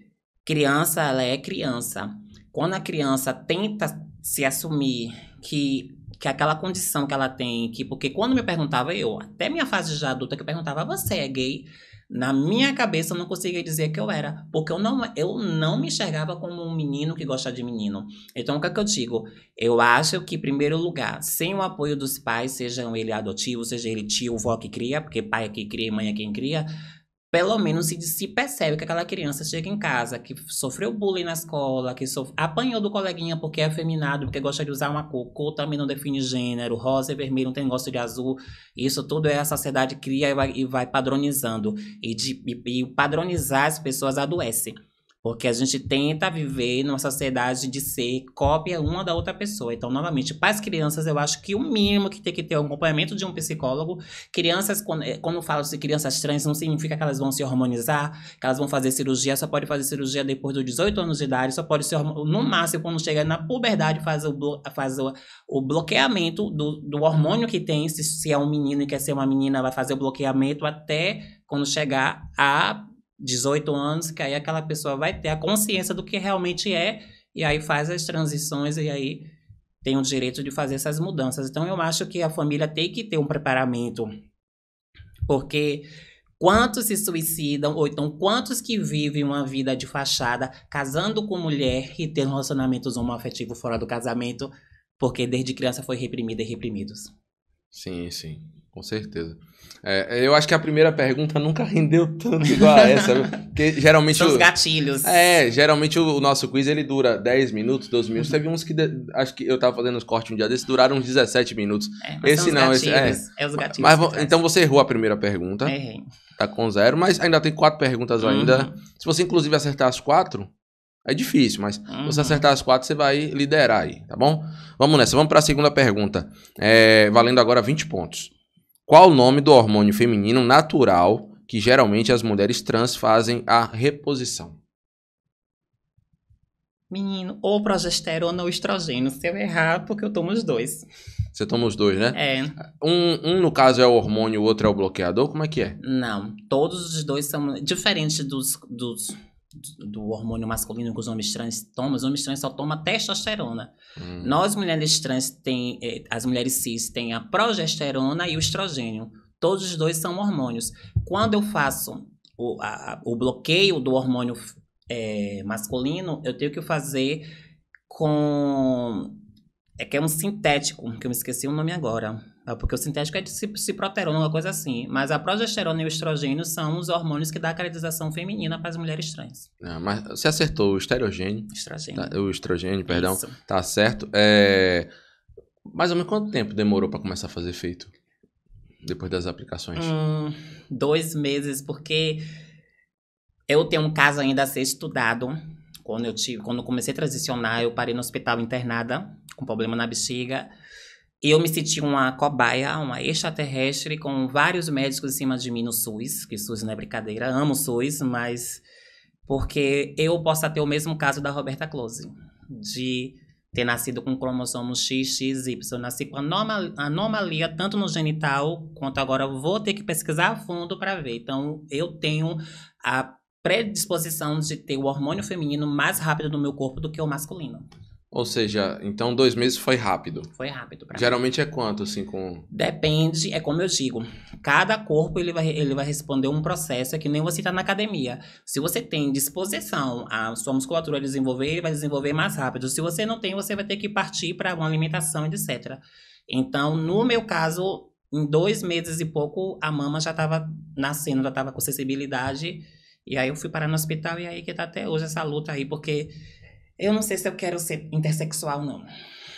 criança ela é criança. Quando a criança tenta se assumir que que é aquela condição que ela tem, que porque quando me perguntava eu, até minha fase já adulta que eu perguntava, você é gay? Na minha cabeça eu não conseguia dizer que eu era, porque eu não, eu não me enxergava como um menino que gosta de menino. Então o que é que eu digo? Eu acho que, em primeiro lugar, sem o apoio dos pais, sejam ele adotivo, seja ele tio, vó que cria, porque pai é quem cria e mãe é quem cria, pelo menos se, se percebe que aquela criança chega em casa, que sofreu bullying na escola, que sof... apanhou do coleguinha porque é afeminado, porque gosta de usar uma cor, cor também não define gênero, rosa e vermelho não tem gosto de azul, isso tudo é a sociedade cria e vai, e vai padronizando, e, de, e, e padronizar as pessoas adoecem. Porque a gente tenta viver numa sociedade de ser cópia uma da outra pessoa. Então, novamente, para as crianças, eu acho que o mínimo que tem que ter é um acompanhamento de um psicólogo. Crianças, quando, eh, quando falo-se crianças trans, não significa que elas vão se hormonizar, que elas vão fazer cirurgia, só pode fazer cirurgia depois dos 18 anos de idade, só pode ser no máximo quando chega na puberdade, fazer o, faz o, o bloqueamento do, do hormônio que tem, se, se é um menino e quer ser uma menina, vai fazer o bloqueamento até quando chegar a 18 anos, que aí aquela pessoa vai ter a consciência do que realmente é, e aí faz as transições, e aí tem o direito de fazer essas mudanças. Então, eu acho que a família tem que ter um preparamento, porque quantos se suicidam, ou então quantos que vivem uma vida de fachada, casando com mulher e tendo relacionamentos homoafetivos fora do casamento, porque desde criança foi reprimida e reprimidos. Sim, sim, com certeza. É, eu acho que a primeira pergunta nunca [laughs] rendeu tanto igual a essa, porque geralmente... São os gatilhos. É, geralmente o, o nosso quiz ele dura 10 minutos, 12 minutos. Teve uns que, de, acho que eu tava fazendo os cortes um dia desses, duraram uns 17 minutos. É, esse não, gatilhos, esse... É, é os gatilhos. Mas, então você errou a primeira pergunta. Errei. Tá com zero, mas ainda tem quatro perguntas uhum. ainda. Se você inclusive acertar as quatro, é difícil, mas uhum. você acertar as quatro, você vai liderar aí, tá bom? Vamos nessa, vamos para a segunda pergunta. É, valendo agora 20 pontos. Qual o nome do hormônio feminino natural que geralmente as mulheres trans fazem a reposição? Menino, ou progesterona ou estrogênio. Se eu errar, porque eu tomo os dois. Você toma os dois, né? É. Um, um no caso, é o hormônio, o outro é o bloqueador? Como é que é? Não, todos os dois são diferentes dos, dos do hormônio masculino que os homens trans tomam, os homens trans só tomam testosterona. Hum. Nós, mulheres trans, tem, eh, as mulheres cis têm a progesterona e o estrogênio. Todos os dois são hormônios. Quando eu faço o, a, o bloqueio do hormônio é, masculino, eu tenho que fazer com. É que é um sintético, que eu me esqueci o nome agora. Porque o sintético é de ciproterona, uma coisa assim. Mas a progesterona e o estrogênio são os hormônios que dão a caracterização feminina para as mulheres trans. Ah, mas você acertou o esterogênio. Estrogênio. Tá, o estrogênio, perdão. Isso. Tá certo. É, mais ou menos quanto tempo demorou para começar a fazer efeito? Depois das aplicações? Hum, dois meses, porque eu tenho um caso ainda a ser estudado. Quando eu, tive, quando eu comecei a transicionar, eu parei no hospital internada, com problema na bexiga. Eu me senti uma cobaia, uma extraterrestre, com vários médicos em cima de mim no SUS, que SUS não é brincadeira, amo SUS, mas porque eu possa ter o mesmo caso da Roberta Close, de ter nascido com cromossomo XXY, nasci com anomal anomalia tanto no genital quanto agora vou ter que pesquisar a fundo para ver. Então, eu tenho a predisposição de ter o hormônio feminino mais rápido no meu corpo do que o masculino. Ou seja, então dois meses foi rápido. Foi rápido. Geralmente mim. é quanto, assim, com... Depende, é como eu digo. Cada corpo, ele vai, ele vai responder um processo, é que nem você está na academia. Se você tem disposição, a sua musculatura desenvolver, ele vai desenvolver mais rápido. Se você não tem, você vai ter que partir para uma alimentação, etc. Então, no meu caso, em dois meses e pouco, a mama já estava nascendo, já estava com sensibilidade. E aí eu fui parar no hospital e aí que tá até hoje essa luta aí, porque eu não sei se eu quero ser intersexual, não.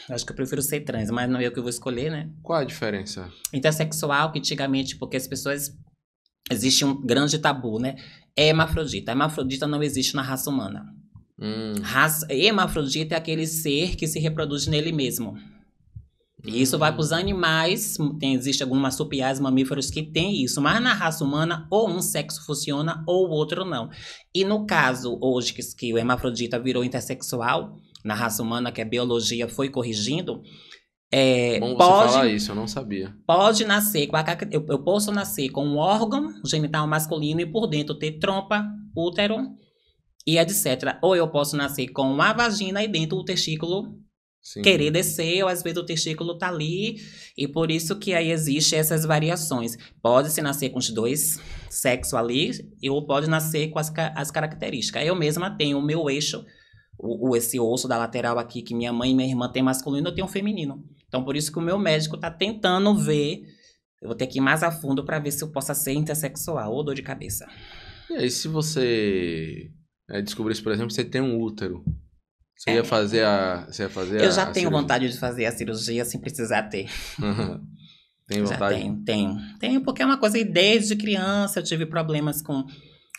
Acho que eu prefiro ser trans, mas não é eu que vou escolher, né? Qual a diferença? Intersexual, que antigamente, porque as pessoas. Existe um grande tabu, né? É hemafrodita. Hemafrodita não existe na raça humana. Hum. Raça, hemafrodita é aquele ser que se reproduz nele mesmo. E isso vai para os animais, tem, existe algumas marsupiais mamíferos que tem isso, mas na raça humana, ou um sexo funciona ou o outro não. E no caso hoje que, que o hermafrodita virou intersexual, na raça humana, que a biologia foi corrigindo, é, Bom, pode, falar isso, eu não sabia. Pode nascer, com a, eu, eu posso nascer com um órgão genital masculino e por dentro ter trompa, útero e etc. Ou eu posso nascer com a vagina e dentro o testículo Sim. querer descer, ou às vezes o testículo tá ali, e por isso que aí existe essas variações. Pode se nascer com os dois sexos ali, ou pode nascer com as, as características. Eu mesma tenho o meu eixo, o, o, esse osso da lateral aqui, que minha mãe e minha irmã têm masculino, eu tenho feminino. Então, por isso que o meu médico tá tentando ver, eu vou ter que ir mais a fundo para ver se eu possa ser intersexual ou dor de cabeça. E aí, se você é, né, descobrisse, por exemplo, que você tem um útero, você é. ia fazer a. Você ia fazer Eu a, já a tenho cirurgia. vontade de fazer a cirurgia sem precisar ter. Tem vontade? Já tenho, tenho. Tenho, porque é uma coisa. E desde criança eu tive problemas com,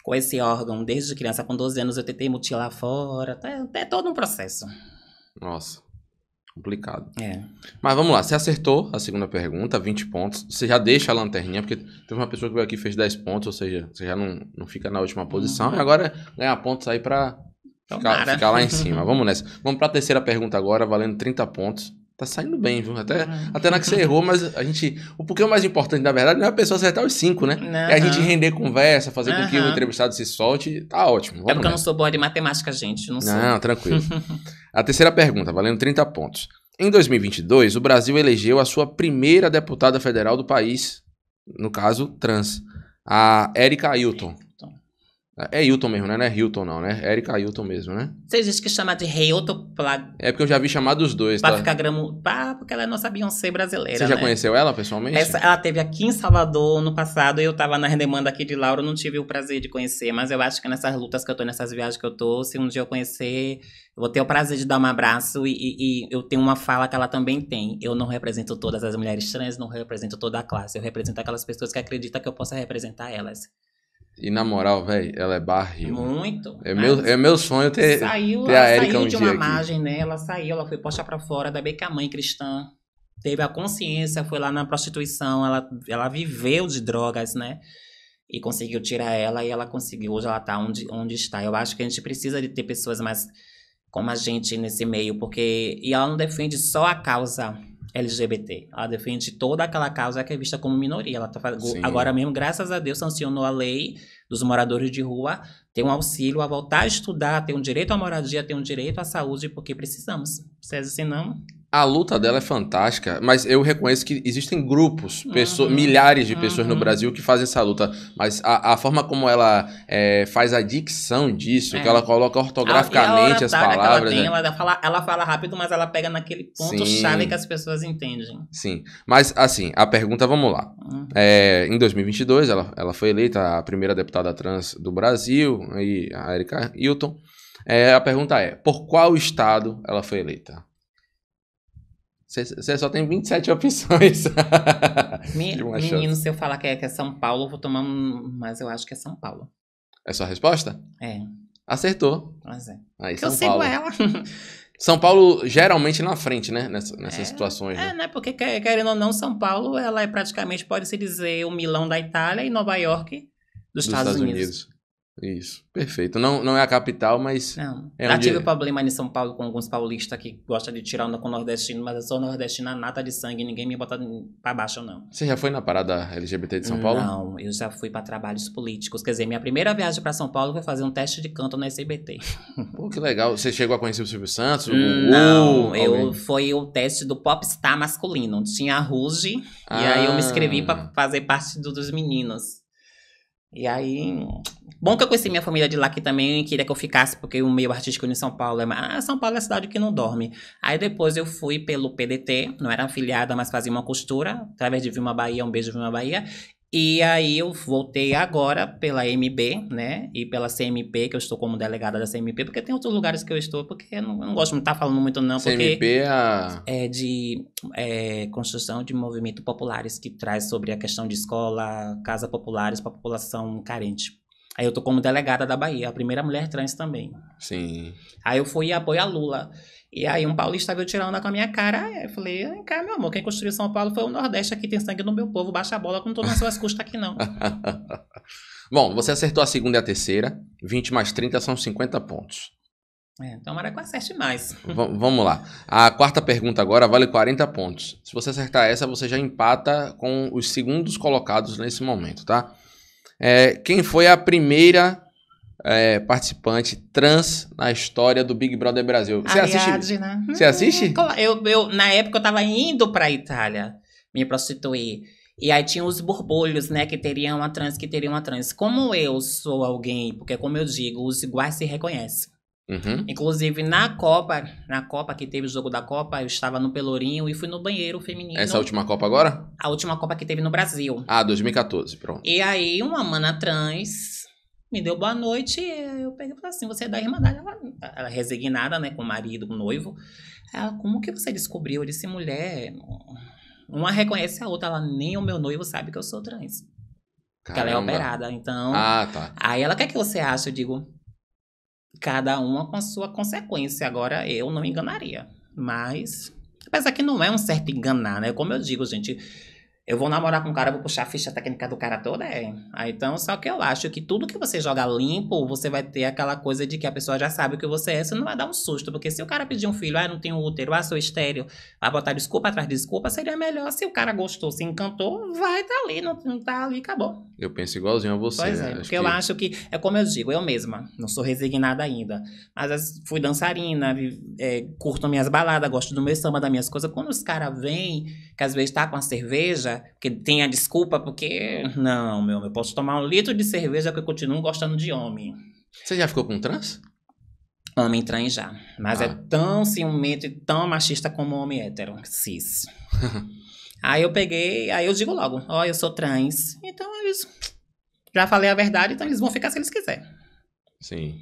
com esse órgão. Desde criança, com 12 anos, eu tentei mutilar fora. É, é todo um processo. Nossa. Complicado. É. Mas vamos lá, você acertou a segunda pergunta, 20 pontos. Você já deixa a lanterninha, porque teve uma pessoa que veio aqui e fez 10 pontos, ou seja, você já não, não fica na última posição. Uhum. E agora é ganhar pontos aí para Ficar, então, ficar lá em cima. [laughs] Vamos nessa. Vamos para a terceira pergunta agora, valendo 30 pontos. Tá saindo bem, viu? Até, até na que você errou, mas a gente. O porquê é o mais importante, na verdade, não é a pessoa acertar os cinco, né? Uhum. É a gente render conversa, fazer uhum. com que o entrevistado se solte. Tá ótimo. É vamos é porque nessa. eu não sou boa de matemática, gente. Não, não tranquilo. [laughs] a terceira pergunta, valendo 30 pontos. Em 2022, o Brasil elegeu a sua primeira deputada federal do país, no caso, trans, a Érica Ailton. É Hilton mesmo, né? Não é Hilton, não, né? Erika Hilton mesmo, né? Vocês dizem que chama de Hilton pra... É porque eu já vi chamar dos dois, tá? pra tá? ficar gramo... Pá, porque ela é nossa Beyoncé brasileira, Você já né? conheceu ela pessoalmente? Essa, ela teve aqui em Salvador no passado, e eu tava na demanda aqui de Lauro, não tive o prazer de conhecer, mas eu acho que nessas lutas que eu tô, nessas viagens que eu tô, se um dia eu conhecer, eu vou ter o prazer de dar um abraço e, e, e eu tenho uma fala que ela também tem. Eu não represento todas as mulheres trans, não represento toda a classe, eu represento aquelas pessoas que acreditam que eu possa representar elas. E na moral, velho, ela é barril. Muito. É meu, é meu sonho ter, saiu, ter a Erika um dia Ela saiu de uma margem, né? Ela saiu, ela foi posta para fora da a Mãe Cristã. Teve a consciência, foi lá na prostituição, ela, ela viveu de drogas, né? E conseguiu tirar ela e ela conseguiu. Hoje ela tá onde, onde está. Eu acho que a gente precisa de ter pessoas mais como a gente nesse meio, porque e ela não defende só a causa LGBT. Ela defende toda aquela causa que é vista como minoria. Ela tá fazendo... Agora mesmo, graças a Deus, sancionou a lei dos moradores de rua ter um auxílio a voltar a estudar, ter um direito à moradia, ter um direito à saúde, porque precisamos. assim não? A luta dela é fantástica, mas eu reconheço que existem grupos, pessoas, uhum. milhares de pessoas uhum. no Brasil que fazem essa luta. Mas a, a forma como ela é, faz a dicção disso, é. que ela coloca ortograficamente ah, a, as é palavras. Ela, tem, né? ela, fala, ela fala rápido, mas ela pega naquele ponto-chave que as pessoas entendem. Sim. Mas, assim, a pergunta, vamos lá. Uhum. É, em 2022, ela, ela foi eleita a primeira deputada trans do Brasil, e a Erika Hilton. É, a pergunta é: por qual estado ela foi eleita? Você só tem 27 [laughs] opções. menino, se eu falar que é, que é São Paulo, eu vou tomar um. Mas eu acho que é São Paulo. É sua resposta? É. Acertou. Mas é. Aí, São eu Paulo. sigo ela. [laughs] São Paulo geralmente na frente, né? Nessa, nessas é, situações. Né? É, né? né? Porque querendo ou não, São Paulo, ela é praticamente, pode-se dizer, o Milão da Itália e Nova York dos, dos Estados, Estados Unidos. Unidos. Isso, perfeito. Não, não é a capital, mas. Não. É Já tive problema em São Paulo com alguns paulistas que gostam de tirar onda com o nordestino, mas eu sou nordestina nata de sangue, ninguém me bota pra baixo, não. Você já foi na parada LGBT de São Paulo? Não, eu já fui para trabalhos políticos. Quer dizer, minha primeira viagem para São Paulo foi fazer um teste de canto na SBT. [laughs] Pô, que legal. Você chegou a conhecer o Silvio Santos? o... Não, eu alguém. foi o teste do popstar masculino. Tinha a Ruge, ah. e aí eu me inscrevi para ah. fazer parte do, dos meninos. E aí, bom que eu conheci minha família de lá que também queria que eu ficasse, porque o meio artístico em São Paulo é. Ah, São Paulo é a cidade que não dorme. Aí depois eu fui pelo PDT, não era afiliada, mas fazia uma costura, através de Vilma Bahia, um beijo Vilma Bahia. E aí eu voltei agora pela MB, né? E pela CMP, que eu estou como delegada da CMP, porque tem outros lugares que eu estou, porque eu não, eu não gosto de estar falando muito, não. CMP é a... é de é, construção de movimentos populares, que traz sobre a questão de escola, casa populares para a população carente. Aí eu estou como delegada da Bahia, a primeira mulher trans também. Sim. Aí eu fui apoio a Lula. E aí um paulista veio tirando onda com a minha cara. É, eu falei, vem cá, meu amor, quem construiu São Paulo foi o Nordeste, aqui tem sangue no meu povo, baixa a bola, como não tô nas suas custas aqui, não. [laughs] Bom, você acertou a segunda e a terceira. 20 mais 30 são 50 pontos. É, tomara que eu acerte mais. [laughs] V vamos lá. A quarta pergunta agora vale 40 pontos. Se você acertar essa, você já empata com os segundos colocados nesse momento, tá? É, quem foi a primeira é, participante trans na história do Big Brother Brasil. Você assiste? Né? Você uhum. assiste? É, eu, eu, na época eu tava indo pra Itália me prostituir. E aí tinha os borbulhos, né? Que teriam uma trans, que teriam uma trans. Como eu sou alguém, porque como eu digo, os iguais se reconhecem. Uhum. Inclusive, na Copa, na Copa que teve o jogo da Copa, eu estava no Pelourinho e fui no banheiro feminino. Essa última Copa agora? A última Copa que teve no Brasil. Ah, 2014, pronto. E aí, uma mana trans me deu boa noite, eu peguei e falei assim, você é da Irmandade. Ela, ela resignada, né, com o marido, com o noivo. Ela, como que você descobriu? Eu disse, mulher, uma reconhece a outra, ela nem o meu noivo sabe que eu sou trans. Porque ela é operada, então... Ah, tá. Aí ela, o que é que você acha? Eu digo, cada uma com a sua consequência. Agora, eu não enganaria, mas... Apesar que não é um certo enganar, né? Como eu digo, gente, eu vou namorar com um cara, vou puxar a ficha técnica do cara toda, é. Ah, então, só que eu acho que tudo que você joga limpo, você vai ter aquela coisa de que a pessoa já sabe o que você é, você não vai dar um susto. Porque se o cara pedir um filho, ah, não tenho útero, ah, sou estéreo, vai botar desculpa atrás de desculpa, seria melhor se o cara gostou, se encantou, vai tá ali, não, não tá ali, acabou. Eu penso igualzinho a você. Pois é, né? acho porque que... eu acho que, é como eu digo, eu mesma, não sou resignada ainda. Mas fui dançarina, é, curto minhas baladas, gosto do meu samba, das minhas coisas. Quando os caras vêm, que às vezes tá com a cerveja, que tem a desculpa porque, não, meu, eu posso tomar um litro de cerveja que eu continuo gostando de homem. Você já ficou com trans? Homem trans já. Mas é ah. é tão ciumento e tão machista como homem hétero, cis. [laughs] aí eu peguei, aí eu digo logo, ó, oh, eu sou trans. Então eles já falei a verdade, então eles vão ficar se eles quiserem. Sim.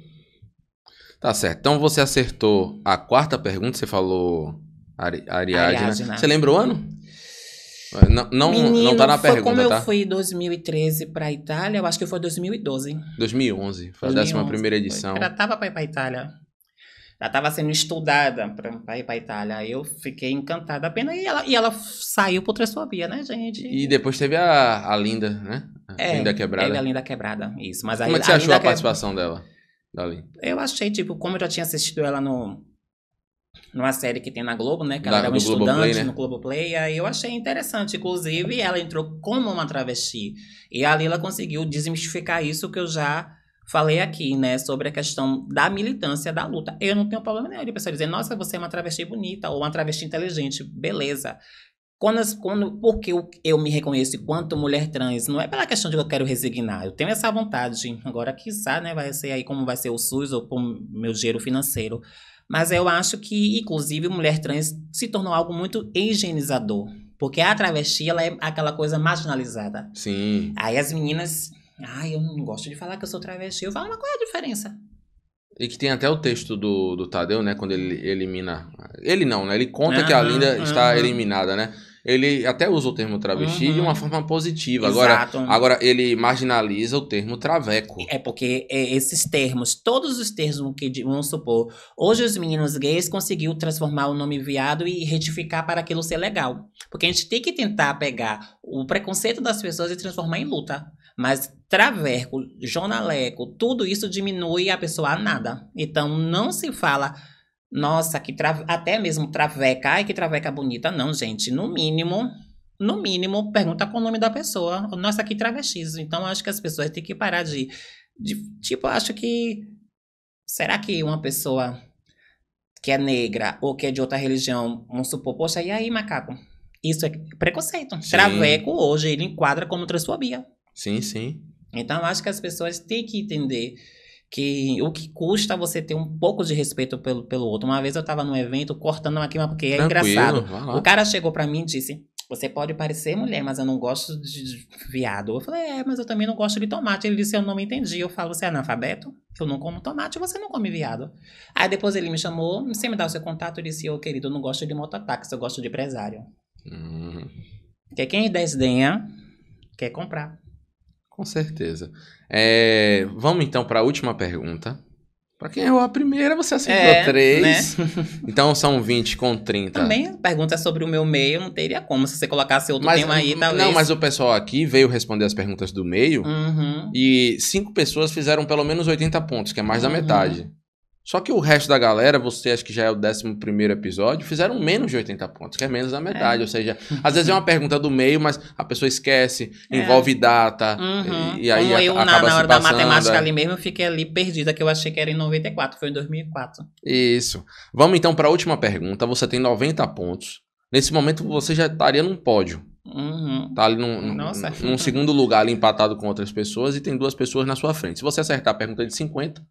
Tá certo. Então você acertou a quarta pergunta, você falou Ari Ariadna. Né? Ariadna. Você lembra o ano? Não, não, Menino, não tá na pergunta, como eu tá? fui em 2013 para a Itália, eu acho que foi 2012. 2011, foi a 11 primeira edição. Ela tava para ir para Itália. Ela tava sendo estudada para ir para Itália. Eu fiquei encantada apenas. E ela, e ela saiu por Tressovia, né, gente? E depois teve a, a Linda, né? A é, Linda Quebrada. Teve a Linda Quebrada, isso. Mas aí. Como é que você achou a, a participação que... dela? Dali? Eu achei, tipo, como eu já tinha assistido ela no, numa série que tem na Globo, né? Que ela era uma estudante Globoplay, né? no Globoplay. eu achei interessante. Inclusive, ela entrou como uma travesti. E ali ela conseguiu desmistificar isso que eu já falei aqui, né? Sobre a questão da militância, da luta. Eu não tenho problema nenhum de pessoa dizer, nossa, você é uma travesti bonita ou uma travesti inteligente. Beleza. Quando, quando, porque eu, eu me reconheço quanto mulher trans, não é pela questão de que eu quero resignar, eu tenho essa vontade. Agora, quiçá, né, vai ser aí como vai ser o SUS ou o meu dinheiro financeiro. Mas eu acho que, inclusive, mulher trans se tornou algo muito higienizador. Porque a travesti, ela é aquela coisa marginalizada. Sim. Aí as meninas... Ai, eu não gosto de falar que eu sou travesti. Eu falo, mas qual é a diferença? E que tem até o texto do, do Tadeu, né? Quando ele elimina... Ele não, né? Ele conta uhum, que a Linda uhum. está eliminada, né? ele até usa o termo travesti uhum. de uma uhum. forma positiva. Exato. Agora, agora, ele marginaliza o termo traveco. É porque é, esses termos, todos os termos que, vamos supor, hoje os meninos gays conseguiu transformar o nome viado e retificar para aquilo ser legal. Porque a gente tem que tentar pegar o preconceito das pessoas e transformar em luta. Mas traveco, jornaleco, tudo isso diminui a pessoa a nada. Então, não se fala nossa, que tra... até mesmo traveca. Ai, que traveca bonita. Não, gente. No mínimo, no mínimo, pergunta com o nome da pessoa. Nossa, que travestismo. Então, acho que as pessoas têm que parar de, de. Tipo, acho que. Será que uma pessoa que é negra ou que é de outra religião, vamos supor, poxa, e aí, macaco? Isso é preconceito. Sim. Traveco hoje, ele enquadra como transfobia. Sim, sim. Então, acho que as pessoas têm que entender que o que custa você ter um pouco de respeito pelo, pelo outro. Uma vez eu estava num evento cortando uma queima, porque é Tranquilo, é engraçado. O cara chegou para mim e disse: Você pode parecer mulher, mas eu não gosto de viado. Eu falei: É, mas eu também não gosto de tomate. Ele disse: Eu não me entendi. Eu falo: Você é analfabeto? Eu não como tomate, você não come viado. Aí depois ele me chamou: sem me dá o seu contato? Eu disse: Ô oh, querido, eu não gosto de mototáxi, eu gosto de empresário. Hum. Porque quem é desdenha quer comprar. Com certeza. É, vamos então para a última pergunta. Para quem errou a primeira, você acertou é, três. Né? [laughs] Então são 20 com 30. Também pergunta é sobre o meu meio, não teria como se você colocasse outro mas, tema aí, talvez. Não, mas o pessoal aqui veio responder as perguntas do meio uhum. e cinco pessoas fizeram pelo menos 80 pontos, que é mais uhum. da metade. Só que o resto da galera, você acho que já é o 11 episódio, fizeram menos de 80 pontos, que é menos da metade. É. Ou seja, às vezes é uma pergunta do meio, mas a pessoa esquece, é. envolve data. Uhum. E, e, aí Como eu, acaba na, na hora da matemática é. ali mesmo, eu fiquei ali perdida, que eu achei que era em 94, foi em 2004. Isso. Vamos então para a última pergunta. Você tem 90 pontos. Nesse momento você já estaria num pódio. Uhum. Tá ali num, num segundo lugar, ali empatado com outras pessoas, e tem duas pessoas na sua frente. Se você acertar a pergunta de 50,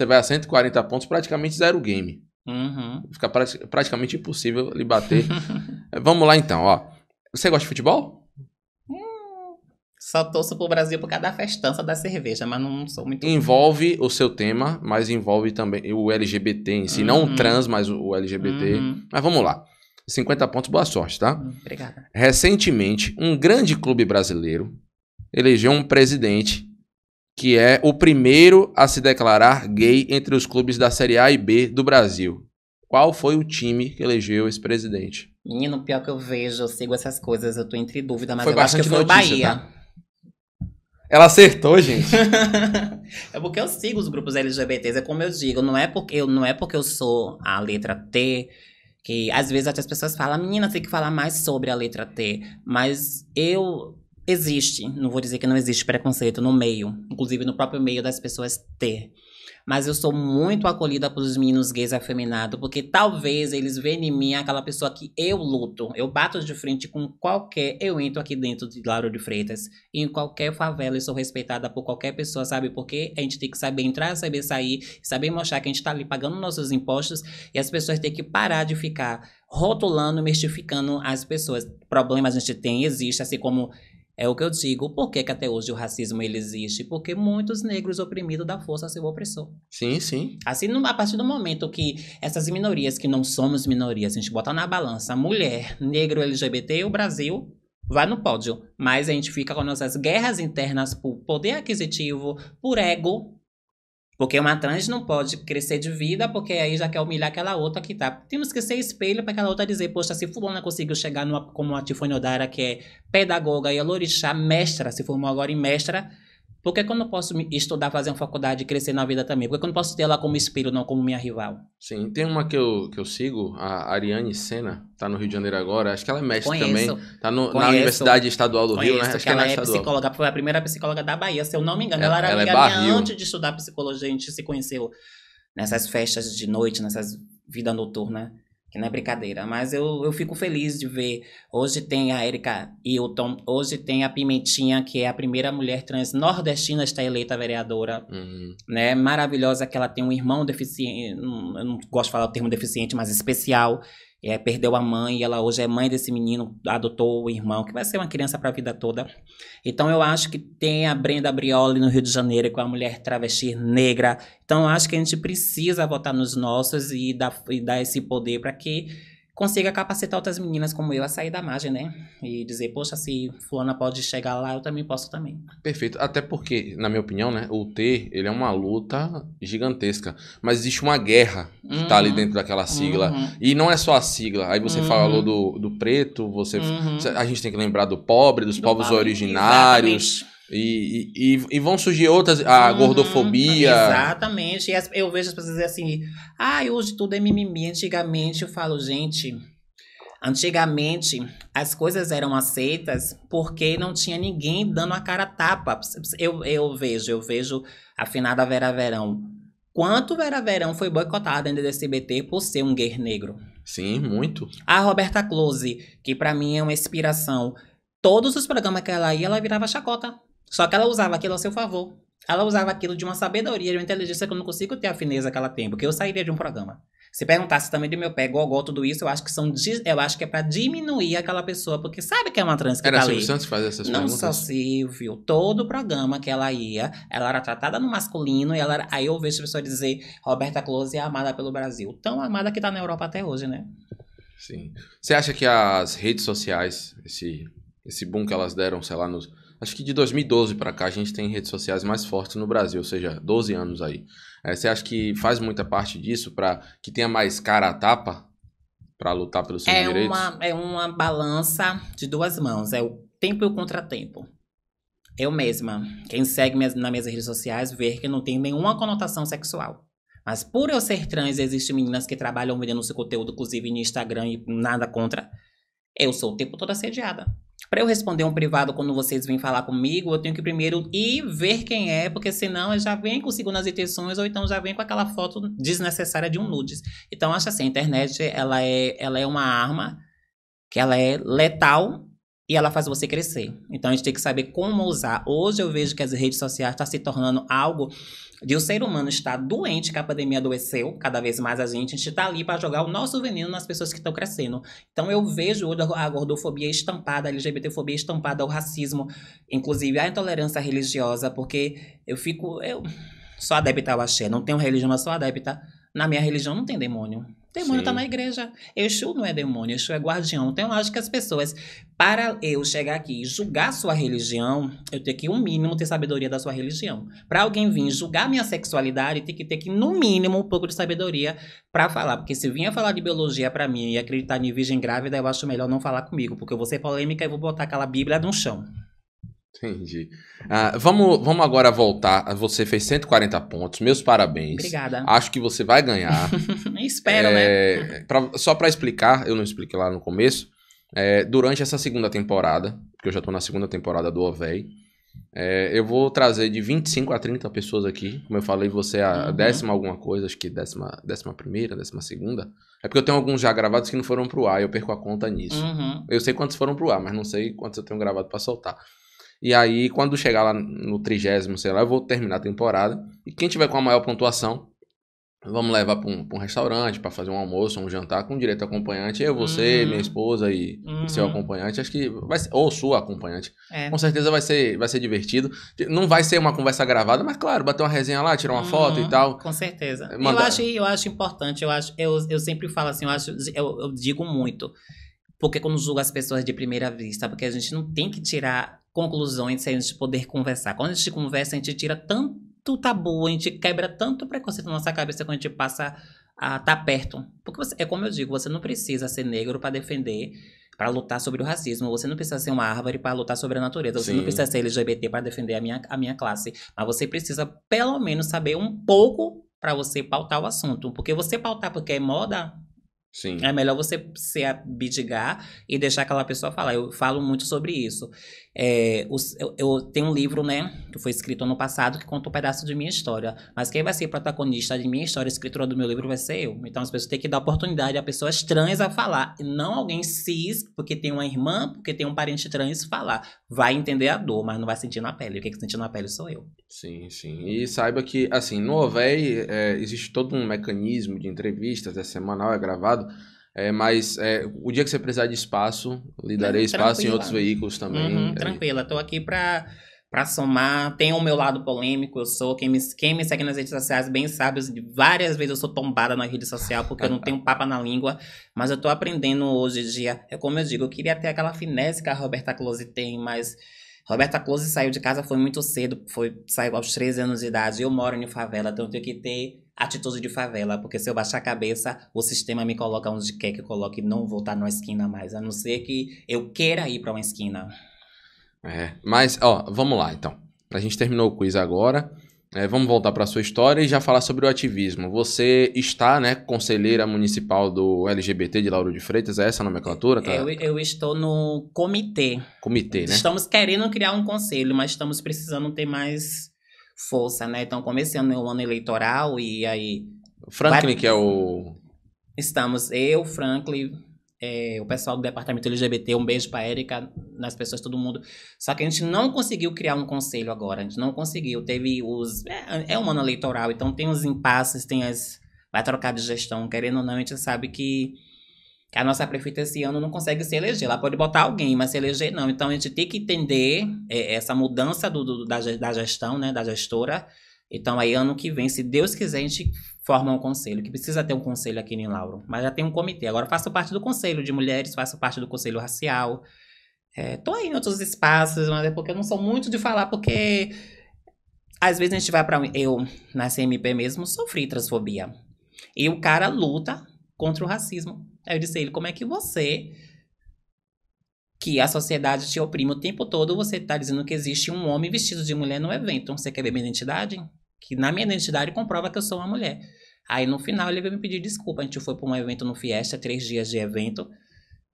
você vai a 140 pontos, praticamente zero game. Uhum. Fica praticamente impossível lhe bater. [laughs] Eh, vamos lá então, ó. Você gosta de futebol? só torço pro Brasil por causa da festança da cerveja, mas não sou muito. Envolve o seu tema, mas envolve também o LGBT em si. Uhum. Não o uhum. trans, mas o LGBT. Uhum. Mas vamos lá. 50 pontos, boa sorte, tá? Hum, obrigada. Recentemente, um grande clube brasileiro elegeu um presidente que é o primeiro a se declarar gay entre os clubes da Série A e B do Brasil. Qual foi o time que elegeu esse presidente? Menino, pior que eu vejo, eu sigo essas coisas, eu tô entre dúvida, mas foi eu acho que foi notícia, Bahia. Tá? Ela acertou, gente. [laughs] é porque eu sigo os grupos LGBTs, é como eu digo, não é porque eu não é porque eu sou a letra T, que às vezes até as pessoas falam, menina, tem que falar mais sobre a letra T, mas eu Existe, não vou dizer que não existe preconceito no meio, inclusive no próprio meio das pessoas ter. Mas eu sou muito acolhida pelos meninos gays afeminados, porque talvez eles vejam em mim aquela pessoa que eu luto. Eu bato de frente com qualquer. Eu entro aqui dentro de Lauro de Freitas, em qualquer favela, e sou respeitada por qualquer pessoa, sabe? Porque a gente tem que saber entrar, saber sair, saber mostrar que a gente está ali pagando nossos impostos e as pessoas têm que parar de ficar rotulando, mistificando as pessoas. Problemas a gente tem, existe, assim como é o que eu digo. Por que, que até hoje o racismo ele existe? Porque muitos negros oprimidos da força se opressou. opressor. Sim, sim. Assim, a partir do momento que essas minorias, que não somos minorias, a gente bota na balança mulher, negro, LGBT, o Brasil vai no pódio. Mas a gente fica com nossas guerras internas por poder aquisitivo, por ego, porque uma trans não pode crescer de vida, porque aí já quer humilhar aquela outra que tá. Temos que ser espelho para aquela outra dizer, poxa, se fulana conseguiu chegar numa, como a Tifone Odara, que é pedagoga e a é Lorixá, mestra, se formou agora em mestra, por que, que eu não posso estudar, fazer uma faculdade e crescer na vida também? Por que, que eu não posso ter ela como espelho, não como minha rival? Sim, tem uma que eu, que eu sigo, a Ariane Senna, tá no Rio de Janeiro agora, acho que ela é mestre conheço, também, tá no, conheço, na Universidade Estadual do conheço, Rio, né? Acho que ela, é ela é psicóloga, foi a primeira psicóloga da Bahia, se eu não me engano. Ela, ela era ela é amiga é minha antes de estudar psicologia, a gente se conheceu nessas festas de noite, nessas vida noturna que não é brincadeira, mas eu, eu fico feliz de ver. Hoje tem a Erika Hilton, hoje tem a Pimentinha, que é a primeira mulher trans nordestina a estar eleita vereadora. Uhum. Né? Maravilhosa que ela tem um irmão deficiente, eu não gosto de falar o termo deficiente, mas especial, é, perdeu a mãe e ela hoje é mãe desse menino, adotou o irmão, que vai ser uma criança para a vida toda. Então eu acho que tem a Brenda Brioli no Rio de Janeiro com é a mulher travesti negra. Então eu acho que a gente precisa votar nos nossos e dar, e dar esse poder para que consiga capacitar outras meninas como eu a sair da margem, né? E dizer, poxa, se fulana pode chegar lá, eu também posso também. Perfeito. Até porque, na minha opinião, né, o T, ele é uma luta gigantesca. Mas existe uma guerra que uhum. tá ali uhum. dentro daquela sigla. Uhum. E não é só a sigla. Aí você uhum. falou do, do preto, você... Uhum. A gente tem que lembrar do pobre, dos do povos originários. Exatamente. E, e, e, vão surgir outras, a uhum, gordofobia. Exatamente. As, eu vejo as pessoas dizer assim, ah, hoje tudo é mimimi. Antigamente eu falo, gente, antigamente as coisas eram aceitas porque não tinha ninguém dando a cara tapa. Eu, eu vejo, eu vejo a finada Vera Verão. Quanto Vera Verão foi boicotada dentro do BT por ser um guerreiro negro? Sim, muito. A Roberta Close, que para mim é uma inspiração. Todos os programas que ela ia, ela virava chacota. Só que ela usava aquilo a seu favor. Ela usava aquilo de uma sabedoria, de uma inteligência que eu não consigo ter a fineza que ela tem, porque eu sairia de um programa. Se perguntasse também do meu pé, gogó, tudo isso, eu acho que são eu acho que é para diminuir aquela pessoa, porque sabe que é uma trans que era tá Silvio ali. Santos essas não perguntas? Não só Silvio, todo o programa que ela ia, ela era tratada no masculino e ela era, aí eu vejo a pessoa dizer, Roberta Close é amada pelo Brasil, tão amada que tá na Europa até hoje, né? Sim. Você acha que as redes sociais, esse esse boom que elas deram, sei lá, nos acho que de 2012 para cá a gente tem redes sociais mais fortes no Brasil, ou seja, 12 anos aí. É, você acha que faz muita parte disso para que tenha mais cara a tapa para lutar pelos seus é direitos? Uma, é uma balança de duas mãos, é o tempo e o contratempo. Eu mesma, quem segue minhas, nas minhas redes sociais vê que não tem nenhuma conotação sexual. Mas por eu ser trans, existem meninas que trabalham vendendo seu conteúdo, inclusive no Instagram, e nada contra. Eu sou o tempo todo assediada. Para eu responder um privado quando vocês vêm falar comigo, eu tenho que primeiro ir ver quem é, porque senão eu já vem com segundas intenções ou então já vem com aquela foto desnecessária de um nudes. Então acho assim, a internet ela é, ela é uma arma que ela é letal e ela faz você crescer. Então a gente tem que saber como usar. Hoje eu vejo que as redes sociais estão tá se tornando algo de o um ser humano estar doente, que a pandemia adoeceu, cada vez mais a gente, a gente está ali para jogar o nosso veneno nas pessoas que estão crescendo. Então eu vejo hoje a gordofobia estampada, a LGBTfobia estampada, o racismo, inclusive a intolerância religiosa, porque eu fico. Eu sou adepta ao axé, não tenho religião, mas sou adepta. Na minha religião não tem demônio. Demônio está na igreja. Exu não é demônio, Exu é guardião. Então, eu acho que as pessoas, para eu chegar aqui e julgar sua religião, eu tenho que, um mínimo, ter sabedoria da sua religião. Para alguém vir julgar minha sexualidade, tem que ter que, no mínimo, um pouco de sabedoria para falar. Porque se vinha falar de biologia para mim e acreditar em virgem grávida, eu acho melhor não falar comigo, porque eu vou ser polêmica e vou botar aquela Bíblia no chão. Entendi. Ah, vamos, vamos agora voltar. Você fez 140 pontos, meus parabéns. Obrigada. Acho que você vai ganhar. [laughs] Espero, né? é, né? Pra, só para explicar, eu não expliquei lá no começo. É, durante essa segunda temporada, porque eu já tô na segunda temporada do OVEI, é, eu vou trazer de 25 a 30 pessoas aqui. Como eu falei, você é a uhum. décima alguma coisa, acho que décima, décima primeira, décima segunda. É porque eu tenho alguns já gravados que não foram pro ar, eu perco a conta nisso. Uhum. Eu sei quantos foram pro ar, mas não sei quantos eu tenho gravado para soltar. E aí, quando chegar lá no trigésimo, sei lá, eu vou terminar a temporada. E quem tiver com a maior pontuação, vamos levar para um, um, restaurante, para fazer um almoço, um jantar com direito acompanhante. Eu, você, uhum. minha esposa e uhum. seu acompanhante. Acho que vai ser, ou sua acompanhante. É. Com certeza vai ser, vai ser divertido. Não vai ser uma conversa gravada, mas claro, bater uma resenha lá, tirar uma uhum. foto e hum, tal. Com certeza. Mandar... Eu acho, eu acho importante. Eu acho, eu, eu sempre falo assim. Eu acho, eu, eu digo muito porque quando julga as pessoas de primeira vista, porque a gente não tem que tirar conclusões sem a gente poder conversar. Quando a gente conversa, a gente tira tanto tabu, a gente quebra tanto preconceito na nossa cabeça quando a gente passa a estar tá perto. Porque você, é como eu digo, você não precisa ser negro para defender para lutar sobre o racismo. Você não precisa ser uma árvore para lutar sobre a natureza. Você Sim. não precisa ser LGBT para defender a minha, a minha classe. Mas você precisa, pelo menos, saber um pouco para você pautar o assunto. Porque você pautar porque é moda, Sim. É melhor você se abdicar e deixar aquela pessoa falar. Eu falo muito sobre isso. É, os, eu, eu, tenho um livro, né, que foi escrito ano passado, que conta um pedaço de minha história. Mas quem vai ser protagonista de minha história, escritora do meu livro, vai ser eu. Então as pessoas têm que dar oportunidade a pessoas trans a falar, não alguém cis, porque tem uma irmã, porque tem um parente trans, falar. Vai entender a dor, mas não vai sentir na pele. O que é que sentir na pele sou eu. Sim, sim. E saiba que, assim, no OVEI é, existe todo um mecanismo de entrevistas, é semanal, é gravado é, mas é, o dia que você precisar de espaço, lhe darei espaço em outros veículos também. Uhum, é. tranquila, estou aqui para para somar. Tem o meu lado polêmico, eu sou. Quem me, quem me segue nas redes sociais bem sabe, várias vezes eu sou tombada na rede social porque eu não tenho papa na língua. Mas eu tô aprendendo hoje em dia. É como eu digo, eu queria ter aquela finesse que a Roberta Close tem, mas. Roberta Close saiu de casa foi muito cedo, foi saiu aos 13 anos de idade. Eu moro em favela, então eu tenho que ter atitude de favela, porque se eu baixar a cabeça, o sistema me coloca onde quer que eu coloque, não vou estar tá numa esquina mais, a não ser que eu queira ir para uma esquina. É, mas, ó, vamos lá então. A gente terminou o quiz agora. É, vamos voltar para sua história e já falar sobre o ativismo. Você está, né, conselheira municipal do LGBT de Lauro de Freitas, é essa a nomenclatura? Tá? Eu, eu, estou no comitê. Comitê, né? Estamos querendo criar um conselho, mas estamos precisando ter mais força, né? Então, começando no né, ano o ano eleitoral e aí... O Franklin vai... que é o... Estamos eu, Franklin, é, o pessoal do departamento LGBT, um beijo para Erika, nas pessoas, todo mundo. Só que a gente não conseguiu criar um conselho agora, a gente não conseguiu. Teve os. É, é um ano eleitoral, então tem os impasses, tem as. Vai trocar de gestão, querendo ou não, a gente sabe que que a nossa prefeita esse ano não consegue se eleger. Ela pode botar alguém, mas se eleger não. Então a gente tem que entender é, essa mudança do, do, da, da gestão, né, da gestora. Então aí ano que vem, se Deus quiser, a gente forma um conselho, que precisa ter um conselho aqui em Lauro, mas já tem um comitê. Agora faço parte do conselho de mulheres, faço parte do conselho racial. É, aí em outros espaços, mas é porque eu não sou muito de falar, porque às vezes a gente vai para eu na CMP mesmo sofri transfobia. E o cara luta contra o racismo Aí eu disse a ele, como é que você, que a sociedade te oprime o tempo todo, você está dizendo que existe um homem vestido de mulher no evento. Você quer ver minha identidade? Que na minha identidade comprova que eu sou uma mulher. Aí no final ele veio me pedir desculpa. A gente foi para um evento no Fiesta, três dias de evento.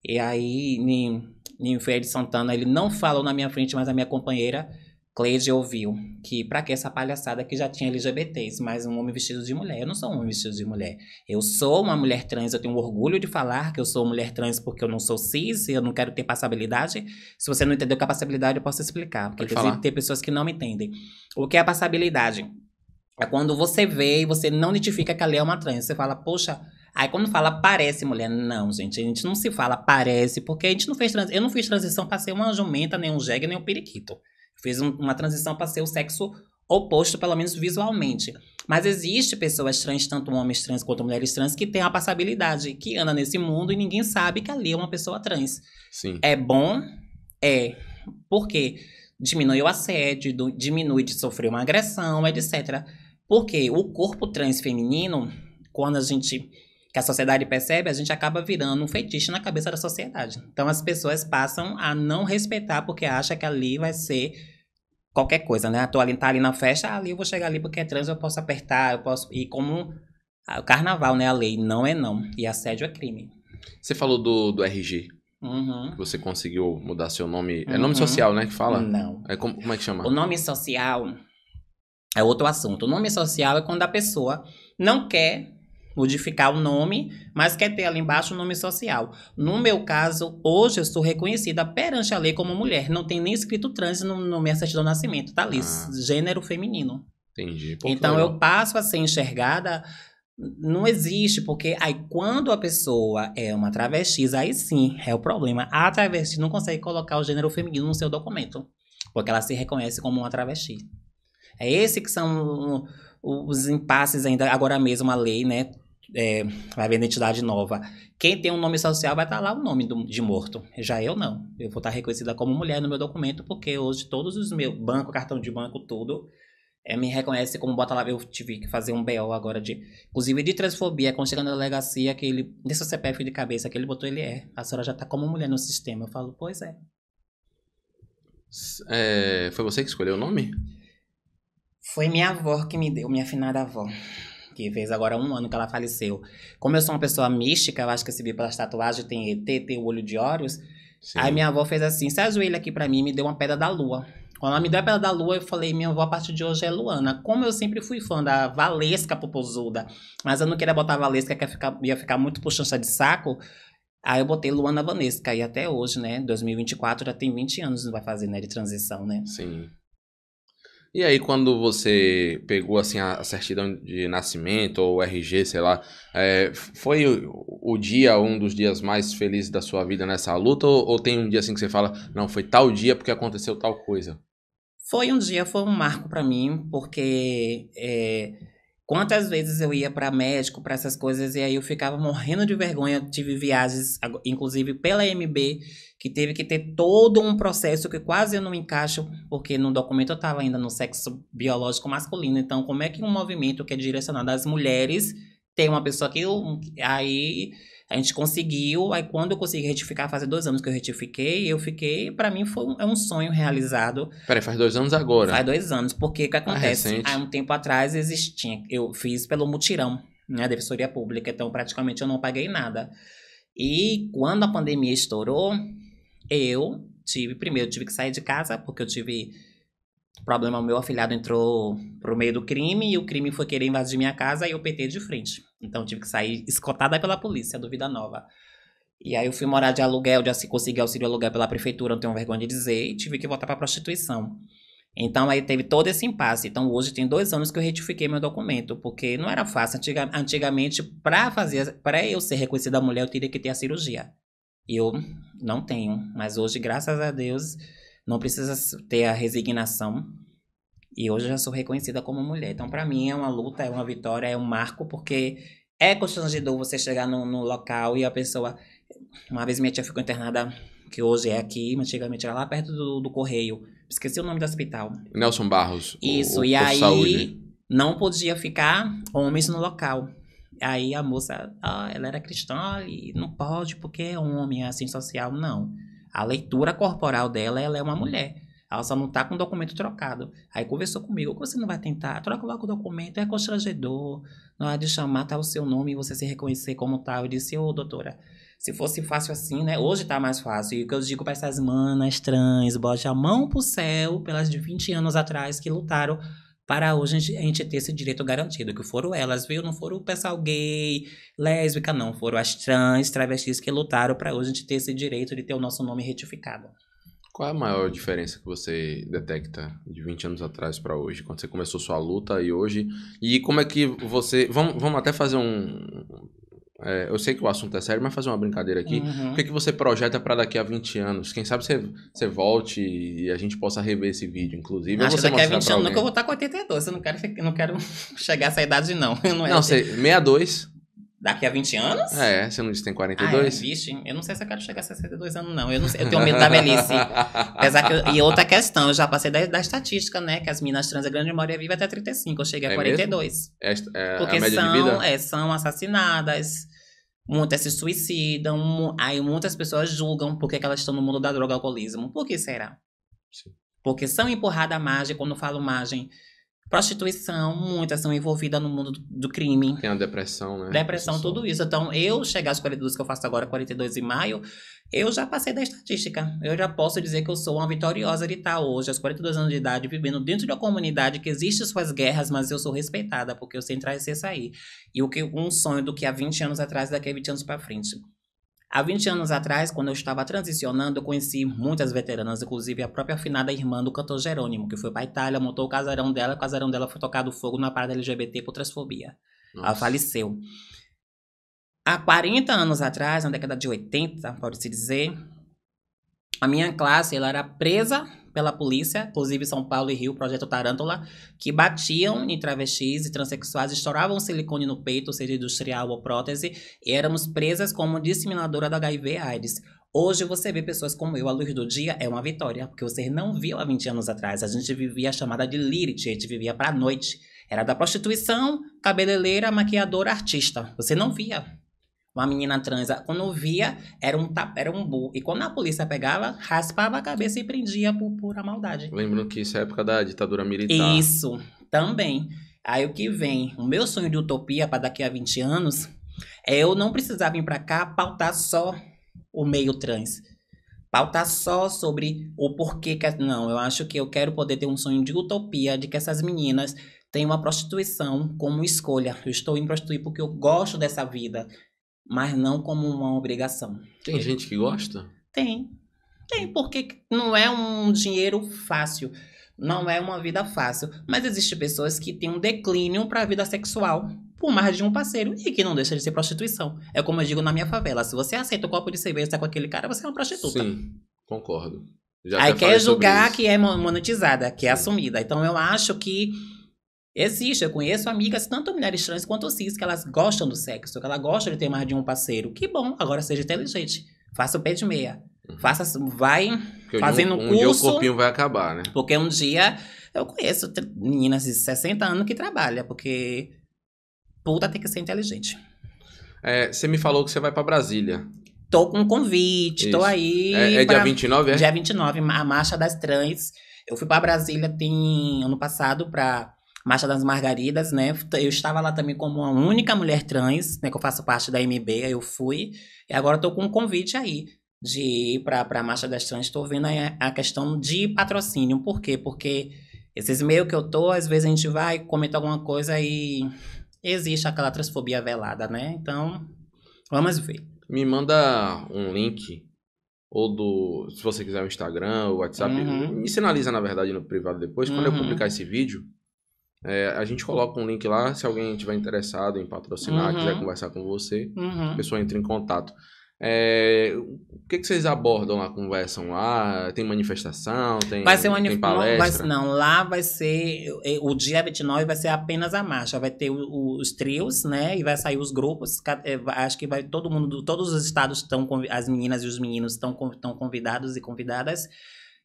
E aí, em, em Feira de Santana, ele não falou na minha frente, mas a minha companheira Cleide ouviu que para que essa palhaçada que já tinha LGBTs, mas um homem vestido de mulher. Eu não sou um homem vestido de mulher. Eu sou uma mulher trans, eu tenho orgulho de falar que eu sou mulher trans porque eu não sou cis e eu não quero ter passabilidade. Se você não entendeu o que é passabilidade, eu posso explicar. Porque tem, pessoas que não me entendem. O que é passabilidade? É quando você vê e você não identifica que ali é uma trans. Você fala, poxa, Aí quando fala parece mulher, não, gente, a gente não se fala parece, porque a gente não fez transição. Eu não fiz transição para ser uma jumenta, nem um jegue, nem um periquito. Fiz um, uma transição para ser o sexo oposto, pelo menos visualmente. Mas existe pessoas trans, tanto homens trans quanto mulheres trans, que têm a passabilidade, que anda nesse mundo e ninguém sabe que ali é uma pessoa trans. Sim. É bom? É. Por quê? Diminui o assédio, diminui de sofrer uma agressão, etc. Porque o corpo trans feminino, quando a gente que a sociedade percebe, a gente acaba virando um feitiço na cabeça da sociedade. Então as pessoas passam a não respeitar porque acha que ali vai ser qualquer coisa, né? Tô ali, tá ali na festa, ali eu vou chegar ali porque é trans, eu posso apertar, eu posso. E como o carnaval, né? A lei não é não. E assédio é crime. Você falou do, do RG. Uhum. Você conseguiu mudar seu nome. É nome uhum. social, né? Que fala? Não. É, como, como é que chama? O nome social é outro assunto. O nome social é quando a pessoa não quer modificar o nome, mas quer ter ali embaixo o nome social. No meu caso, hoje eu sou reconhecida perante a lei como mulher. Não tem nem escrito trans no, no minha certidão de nascimento, tá ali, ah. gênero feminino. Entendi. Pô, então eu passo a ser enxergada não existe, porque aí quando a pessoa é uma travesti, aí sim é o problema. A travesti não consegue colocar o gênero feminino no seu documento, porque ela se reconhece como uma travesti. É esse que são os impasses ainda agora mesmo a lei, né? é, vai ver identidade nova. Quem tem um nome social vai estar tá lá o nome do, de morto. Já eu não. Eu vou estar tá reconhecida como mulher no meu documento, porque hoje todos os meus banco, cartão de banco, tudo, é, me reconhece como bota lá. Eu tive que fazer um BO agora de. Inclusive de transfobia, quando a na delegacia, que ele. Nesse CPF de cabeça que ele botou, ele é. A senhora já está como mulher no sistema. Eu falo, pois é. é foi você que escolheu o nome? Foi minha avó que me deu, minha afinada avó que fez agora um ano que ela faleceu. Como eu sou uma pessoa mística, eu acho que eu recebi pelas tatuagens, tem ET, tem o olho de olhos. Sim. Aí minha avó fez assim, se ajoelha aqui para mim me deu uma pedra da lua. Quando ela me deu a pedra da lua, eu falei, minha avó a partir de hoje é Luana. Como eu sempre fui fã da Valesca Popozuda, mas eu não queria botar Valesca, que ia ficar, ia ficar muito puxança de saco, aí eu botei Luana Vanesca. E até hoje, né, 2024, já tem 20 anos, não vai fazer, né, de transição, né? Sim. E aí, quando você pegou assim a certidão de nascimento ou RG, sei lá, é, foi o, o, dia um dos dias mais felizes da sua vida nessa luta? Ou, ou, tem um dia assim que você fala, não, foi tal dia porque aconteceu tal coisa? Foi um dia, foi um marco para mim, porque é, Quantas vezes eu ia para médico, para essas coisas, e aí eu ficava morrendo de vergonha. Eu tive viagens, inclusive pela MB, que teve que ter todo um processo que quase eu não encaixo, porque no documento eu estava ainda no sexo biológico masculino. Então, como é que um movimento que é direcionado às mulheres tem uma pessoa que. Aí a gente conseguiu, aí quando eu consegui retificar, faz dois anos que eu retifiquei, eu fiquei, para mim foi um, é um sonho realizado. Peraí, faz dois anos agora? Faz dois anos, porque o que ah, acontece? Ah, há um tempo atrás existia, eu fiz pelo mutirão, né, defensoria pública, então praticamente eu não paguei nada. E quando a pandemia estourou, eu tive, primeiro, tive que sair de casa, porque eu tive problema, o meu afilhado entrou pro meio do crime, e o crime foi querer invadir minha casa, e eu petei de frente. Então tive que sair escotada pela polícia do Vida Nova. E aí eu fui morar de aluguel, já se consegui auxílio aluguel pela prefeitura, não tenho vergonha de dizer, e tive que voltar para prostituição. Então aí teve todo esse impasse. Então hoje tem dois anos que eu retifiquei meu documento, porque não era fácil. Antiga, antigamente, para fazer, para eu ser reconhecida mulher, eu teria que ter a cirurgia. E eu não tenho. Mas hoje, graças a Deus, não precisa ter a resignação e hoje eu já sou reconhecida como mulher. Então, para mim, é uma luta, é uma vitória, é um marco, porque é constrangedor você chegar no, no local e a pessoa. Uma vez minha tia ficou internada, que hoje é aqui, mas antigamente era lá perto do, do correio. Esqueci o nome do hospital. Nelson Barros. Isso, o, e aí saúde. não podia ficar homens no local. Aí a moça, ah, ela era cristã e não pode porque é homem, é assim social. Não. A leitura corporal dela, ela é uma mulher. Ela só não tá com o documento trocado. Aí conversou comigo, você não vai tentar? Troca logo o documento, é constrangedor. Não há de chamar, tá o seu nome e você se reconhecer como tal. Eu disse, ô oh, doutora, se fosse fácil assim, né? Hoje tá mais fácil. E o que eu digo para essas manas trans, bote a mão pro céu pelas de 20 anos atrás que lutaram para hoje a gente ter esse direito garantido, que foram elas, viu? Não foram o pessoal gay, lésbica, não. Foram as trans, travestis que lutaram para hoje a gente ter esse direito de ter o nosso nome retificado. Qual é a maior diferença que você detecta de 20 anos atrás para hoje, quando você começou sua luta e hoje? E como é que você. Vamos, vamos até fazer um. É, eu sei que o assunto é sério, mas fazer uma brincadeira aqui. Uhum. O que, é que você projeta para daqui a 20 anos? Quem sabe você, você volte e a gente possa rever esse vídeo, inclusive. Acho que daqui a 20 anos nunca eu vou estar tá com 82. Eu não quero, não quero [laughs] chegar a essa idade, não. Eu [laughs] não, é não sei, assim. 62 daqui a 20 anos? é, você não disse que tem 42? Ah, é, vixe, eu não sei se eu quero chegar a 62 anos, não. Eu, não sei, eu tenho medo da velhice. [laughs] Apesar eu, e outra questão, eu já passei da, da estatística, né? Que as minas trans, a grande maioria vive até 35, eu cheguei a é 42. É, é, porque são, É, são assassinadas, muitas se suicidam, aí muitas pessoas julgam por que elas estão no mundo da droga e alcoolismo. Por que será? Sim. Porque são empurradas à margem, quando falo margem prostituição, muitas são envolvidas no mundo do, crime. Tem a depressão, né? Depressão, tudo isso. Então, eu chegar às 42 que eu faço agora, 42 em maio, eu já passei da estatística. Eu já posso dizer que eu sou uma vitoriosa de estar hoje, aos 42 anos de idade, vivendo dentro de uma comunidade que existe suas guerras, mas eu sou respeitada, porque eu sei entrar e sei sair. E o que um sonho do que há 20 anos atrás, daqui a 20 anos para frente. Há 20 anos atrás, quando eu estava transicionando, eu conheci muitas veteranas, inclusive a própria afinada irmã do cantor Jerônimo, que foi a Itália, montou o casarão dela, o casarão dela foi tocado fogo na parada LGBT por transfobia. Nossa. Ela faleceu. Há 40 anos atrás, na década de 80, pode-se dizer, a minha classe ela era presa pela polícia, inclusive São Paulo e Rio, projeto Tarântula, que batiam em travestis e transexuais, estouravam silicone no peito, seja industrial ou prótese, e éramos presas como disseminadora do HIV AIDS. Hoje você vê pessoas como eu à luz do dia é uma vitória, porque você não viu há 20 anos atrás. A gente vivia a chamada de lirite, a gente vivia para a noite. Era da prostituição, cabeleireira, maquiadora, artista. Você não via uma menina trans, quando via, era um, era um bu. E quando a polícia pegava, raspava a cabeça e prendia por pura maldade. Lembrando que isso é época da ditadura militar. Isso, também. Aí o que vem? O meu sonho de utopia para daqui a 20 anos é eu não precisar vir para cá pautar só o meio trans. Pautar só sobre o porquê que. Não, eu acho que eu quero poder ter um sonho de utopia de que essas meninas tenham uma prostituição como escolha. Eu estou em prostituir porque eu gosto dessa vida mas não como uma obrigação. Tem gente que gosta? Tem. Tem, porque não é um dinheiro fácil, não é uma vida fácil. Mas existem pessoas que têm um declínio para a vida sexual por mais de um parceiro e que não deixa de ser prostituição. É como eu digo na minha favela: se você aceita o copo de cerveja e com aquele cara, você é uma prostituta. Sim, concordo. Já Aí quer julgar que é monetizada, que é assumida. Então eu acho que Existe, eu conheço amigas, tanto mulheres trans quanto cis, que elas gostam do sexo, que elas gostam de ter mais de um parceiro. Que bom, agora seja inteligente. Faça o pé de meia. Uhum. Faça, vai porque fazendo um, um curso. Um dia o corpinho vai acabar, né? Porque um dia, eu conheço meninas de 60 anos que trabalham, porque puta tem que ser inteligente. É, você me falou que você vai para Brasília. Tô com um convite, Isso. tô aí. É, é pra... dia 29, é? Dia 29, a Marcha das Trans. Eu fui para Brasília tem ano passado para Marcha das Margaridas, né? Eu estava lá também como a única mulher trans, né? Que eu faço parte da MB, aí eu fui. E agora estou com um convite aí de ir para a Marcha das Trans. Estou vendo a questão de patrocínio. Por quê? Porque esses meios que eu tô, às vezes a gente vai, comenta alguma coisa e existe aquela transfobia velada, né? Então, vamos ver. Me manda um link ou do, se você quiser o Instagram, o WhatsApp, uhum. me sinaliza na verdade no privado depois, uhum. quando eu uhum. publicar esse vídeo, é, a gente coloca um link lá, se alguém tiver interessado em patrocinar, uhum. quiser conversar com você, uhum. a pessoa entra em contato. É, o que, que vocês abordam lá? Conversam lá? Tem manifestação? Tem, vai ser uma tem palestra? Não, vai, não, lá vai ser. É, o dia 29 vai ser apenas a marcha. Vai ter o, o, os trios, né? E vai sair os grupos. É, acho que vai todo mundo, todos os estados estão. As meninas e os meninos estão convidados e convidadas.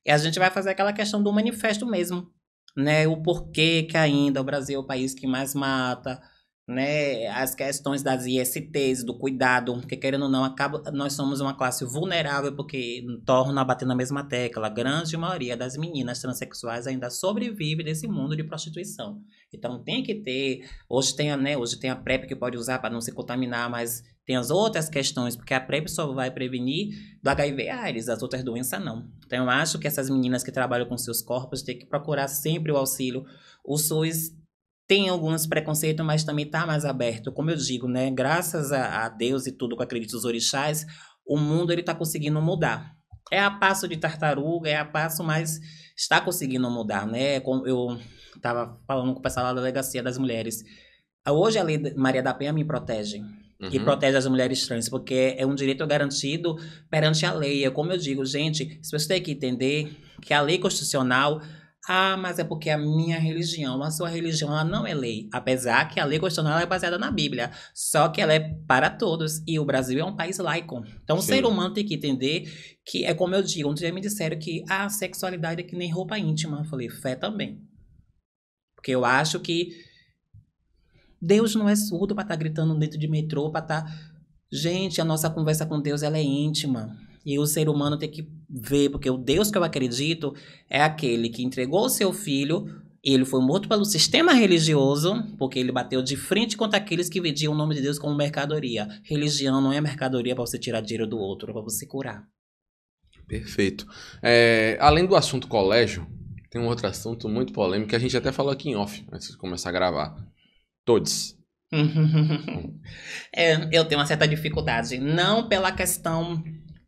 E a gente vai fazer aquela questão do manifesto mesmo né? O porquê que ainda o Brasil é o país que mais mata, né, as questões das ISTs, do cuidado, porque querendo ou não, acaba, nós somos uma classe vulnerável, porque torna a bater na mesma tecla. A grande maioria das meninas transexuais ainda sobrevive desse mundo de prostituição. Então tem que ter. Hoje tem, a, né, hoje tem a PrEP que pode usar para não se contaminar, mas tem as outras questões, porque a PrEP só vai prevenir do HIV AIDS, ah, as outras doenças não. Então eu acho que essas meninas que trabalham com seus corpos têm que procurar sempre o auxílio. O SUS tem alguns preconceitos, mas também está mais aberto. Como eu digo, né? Graças a, a Deus e tudo que acredito os orixás, o mundo ele está conseguindo mudar. É a passo de tartaruga, é a passo, mas está conseguindo mudar, né? Como eu estava falando com o pessoal da delegacia das mulheres. Hoje a lei Maria da Penha me protege. Uhum. E protege as mulheres trans, porque é um direito garantido perante a lei. É como eu digo, gente, você têm que entender que a lei constitucional ah, mas é porque a minha religião, a sua religião, ela não é lei. Apesar que a lei constitucional é baseada na Bíblia. Só que ela é para todos. E o Brasil é um país laico. Então, Sim. o ser humano tem que entender que, é como eu digo, um dia me disseram que a sexualidade é que nem roupa íntima. Eu falei, fé também. Porque eu acho que Deus não é surdo para estar tá gritando dentro de metrô, para estar. Tá... Gente, a nossa conversa com Deus ela é íntima. E o ser humano tem que ver, porque o Deus que eu acredito é aquele que entregou o seu filho, ele foi morto pelo sistema religioso, porque ele bateu de frente contra aqueles que vendiam o nome de Deus como mercadoria. Religião não é mercadoria para você tirar dinheiro do outro, é para você curar. Perfeito. É, além do assunto colégio, tem um outro assunto muito polêmico que a gente até falou aqui em off, antes de começar a gravar. Todos. [laughs] é, eu tenho uma certa dificuldade. Não pela questão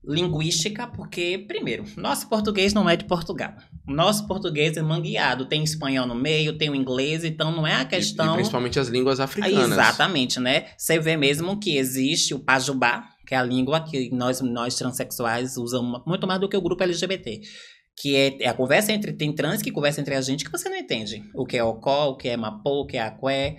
linguística, porque, primeiro, nosso português não é de Portugal. Nosso português é mangueado, tem espanhol no meio, tem o inglês, então não é a questão. E, e principalmente as línguas africanas. Exatamente, né? Você vê mesmo que existe o pajubá, que é a língua que nós, nós transexuais usamos muito mais do que o grupo LGBT. Que é, é a conversa entre. Tem trans que conversa entre a gente que você não entende. O que é ocó, o que é mapô, o que é aqué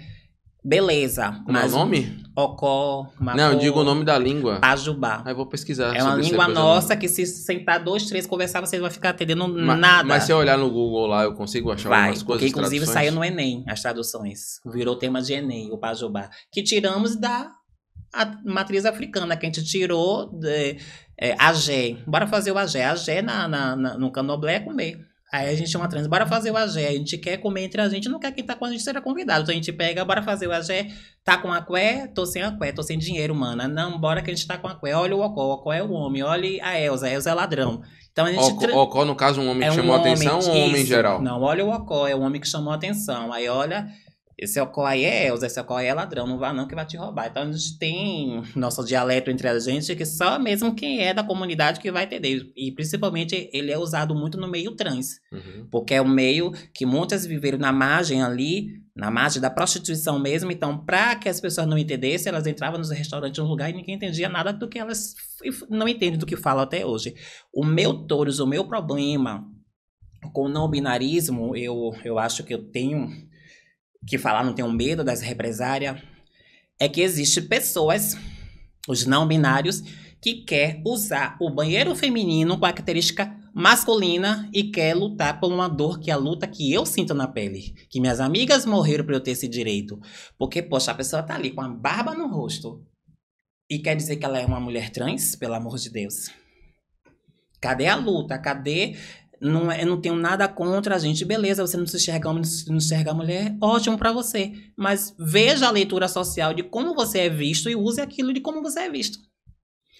Beleza. Como mas... é o nome? Ocó, Mapô, Não, eu digo o nome da língua. Pajubá. Aí eu vou pesquisar. É uma língua nossa que se sentar dois, três conversar, você não vai ficar atendendo nada. Mas se eu olhar no Google lá, eu consigo achar vai, algumas coisas. Porque inclusive traduções? saiu no Enem as traduções. Virou tema de Enem, o Pajubá. Que tiramos da matriz africana, que a gente tirou de, é, Agé. Bora fazer o Agé. Agé na, na, na, no Canoblé é comer. Aí a gente chama trans, bora fazer o AG. A gente quer comer entre a gente, não quer quem tá com a gente seja convidado. Então a gente pega, bora fazer o AG. Tá com a cué? Tô sem a cué, tô sem dinheiro, mana. Não, bora que a gente tá com a cué. Olha o Ocó, o Ocó é o homem. Olha a Elza, a Elza é ladrão. Então a gente. Ocó, tra... Ocó no caso, um homem é que chamou um homem, atenção ou um homem em geral? Não, olha o Ocó, é o homem que chamou atenção. Aí olha esse alcoói é Elza, esse é alcoói é ladrão, não vá não que vai te roubar. Então a gente tem [laughs] nosso dialeto entre a gente que só mesmo quem é da comunidade que vai entender. E principalmente ele é usado muito no meio trans, uhum. porque é o um meio que muitas viveram na margem ali, na margem da prostituição mesmo. Então, para que as pessoas não entendessem, elas entravam nos restaurantes no lugar e ninguém entendia nada do que elas não entendem do que falam até hoje. O meu touro, o meu problema com o não binarismo, eu, eu acho que eu tenho que falaram um medo das represárias, é que existe pessoas, os não binários, que quer usar o banheiro feminino com a característica masculina e quer lutar por uma dor que é a luta que eu sinto na pele. Que minhas amigas morreram para eu ter esse direito. Porque, poxa, a pessoa tá ali com a barba no rosto e quer dizer que ela é uma mulher trans, pelo amor de Deus. Cadê a luta? Cadê não, é, eu não tenho nada contra a gente. Beleza, você não se enxerga homem, não se enxerga mulher, ótimo para você. Mas veja a leitura social de como você é visto e use aquilo de como você é visto.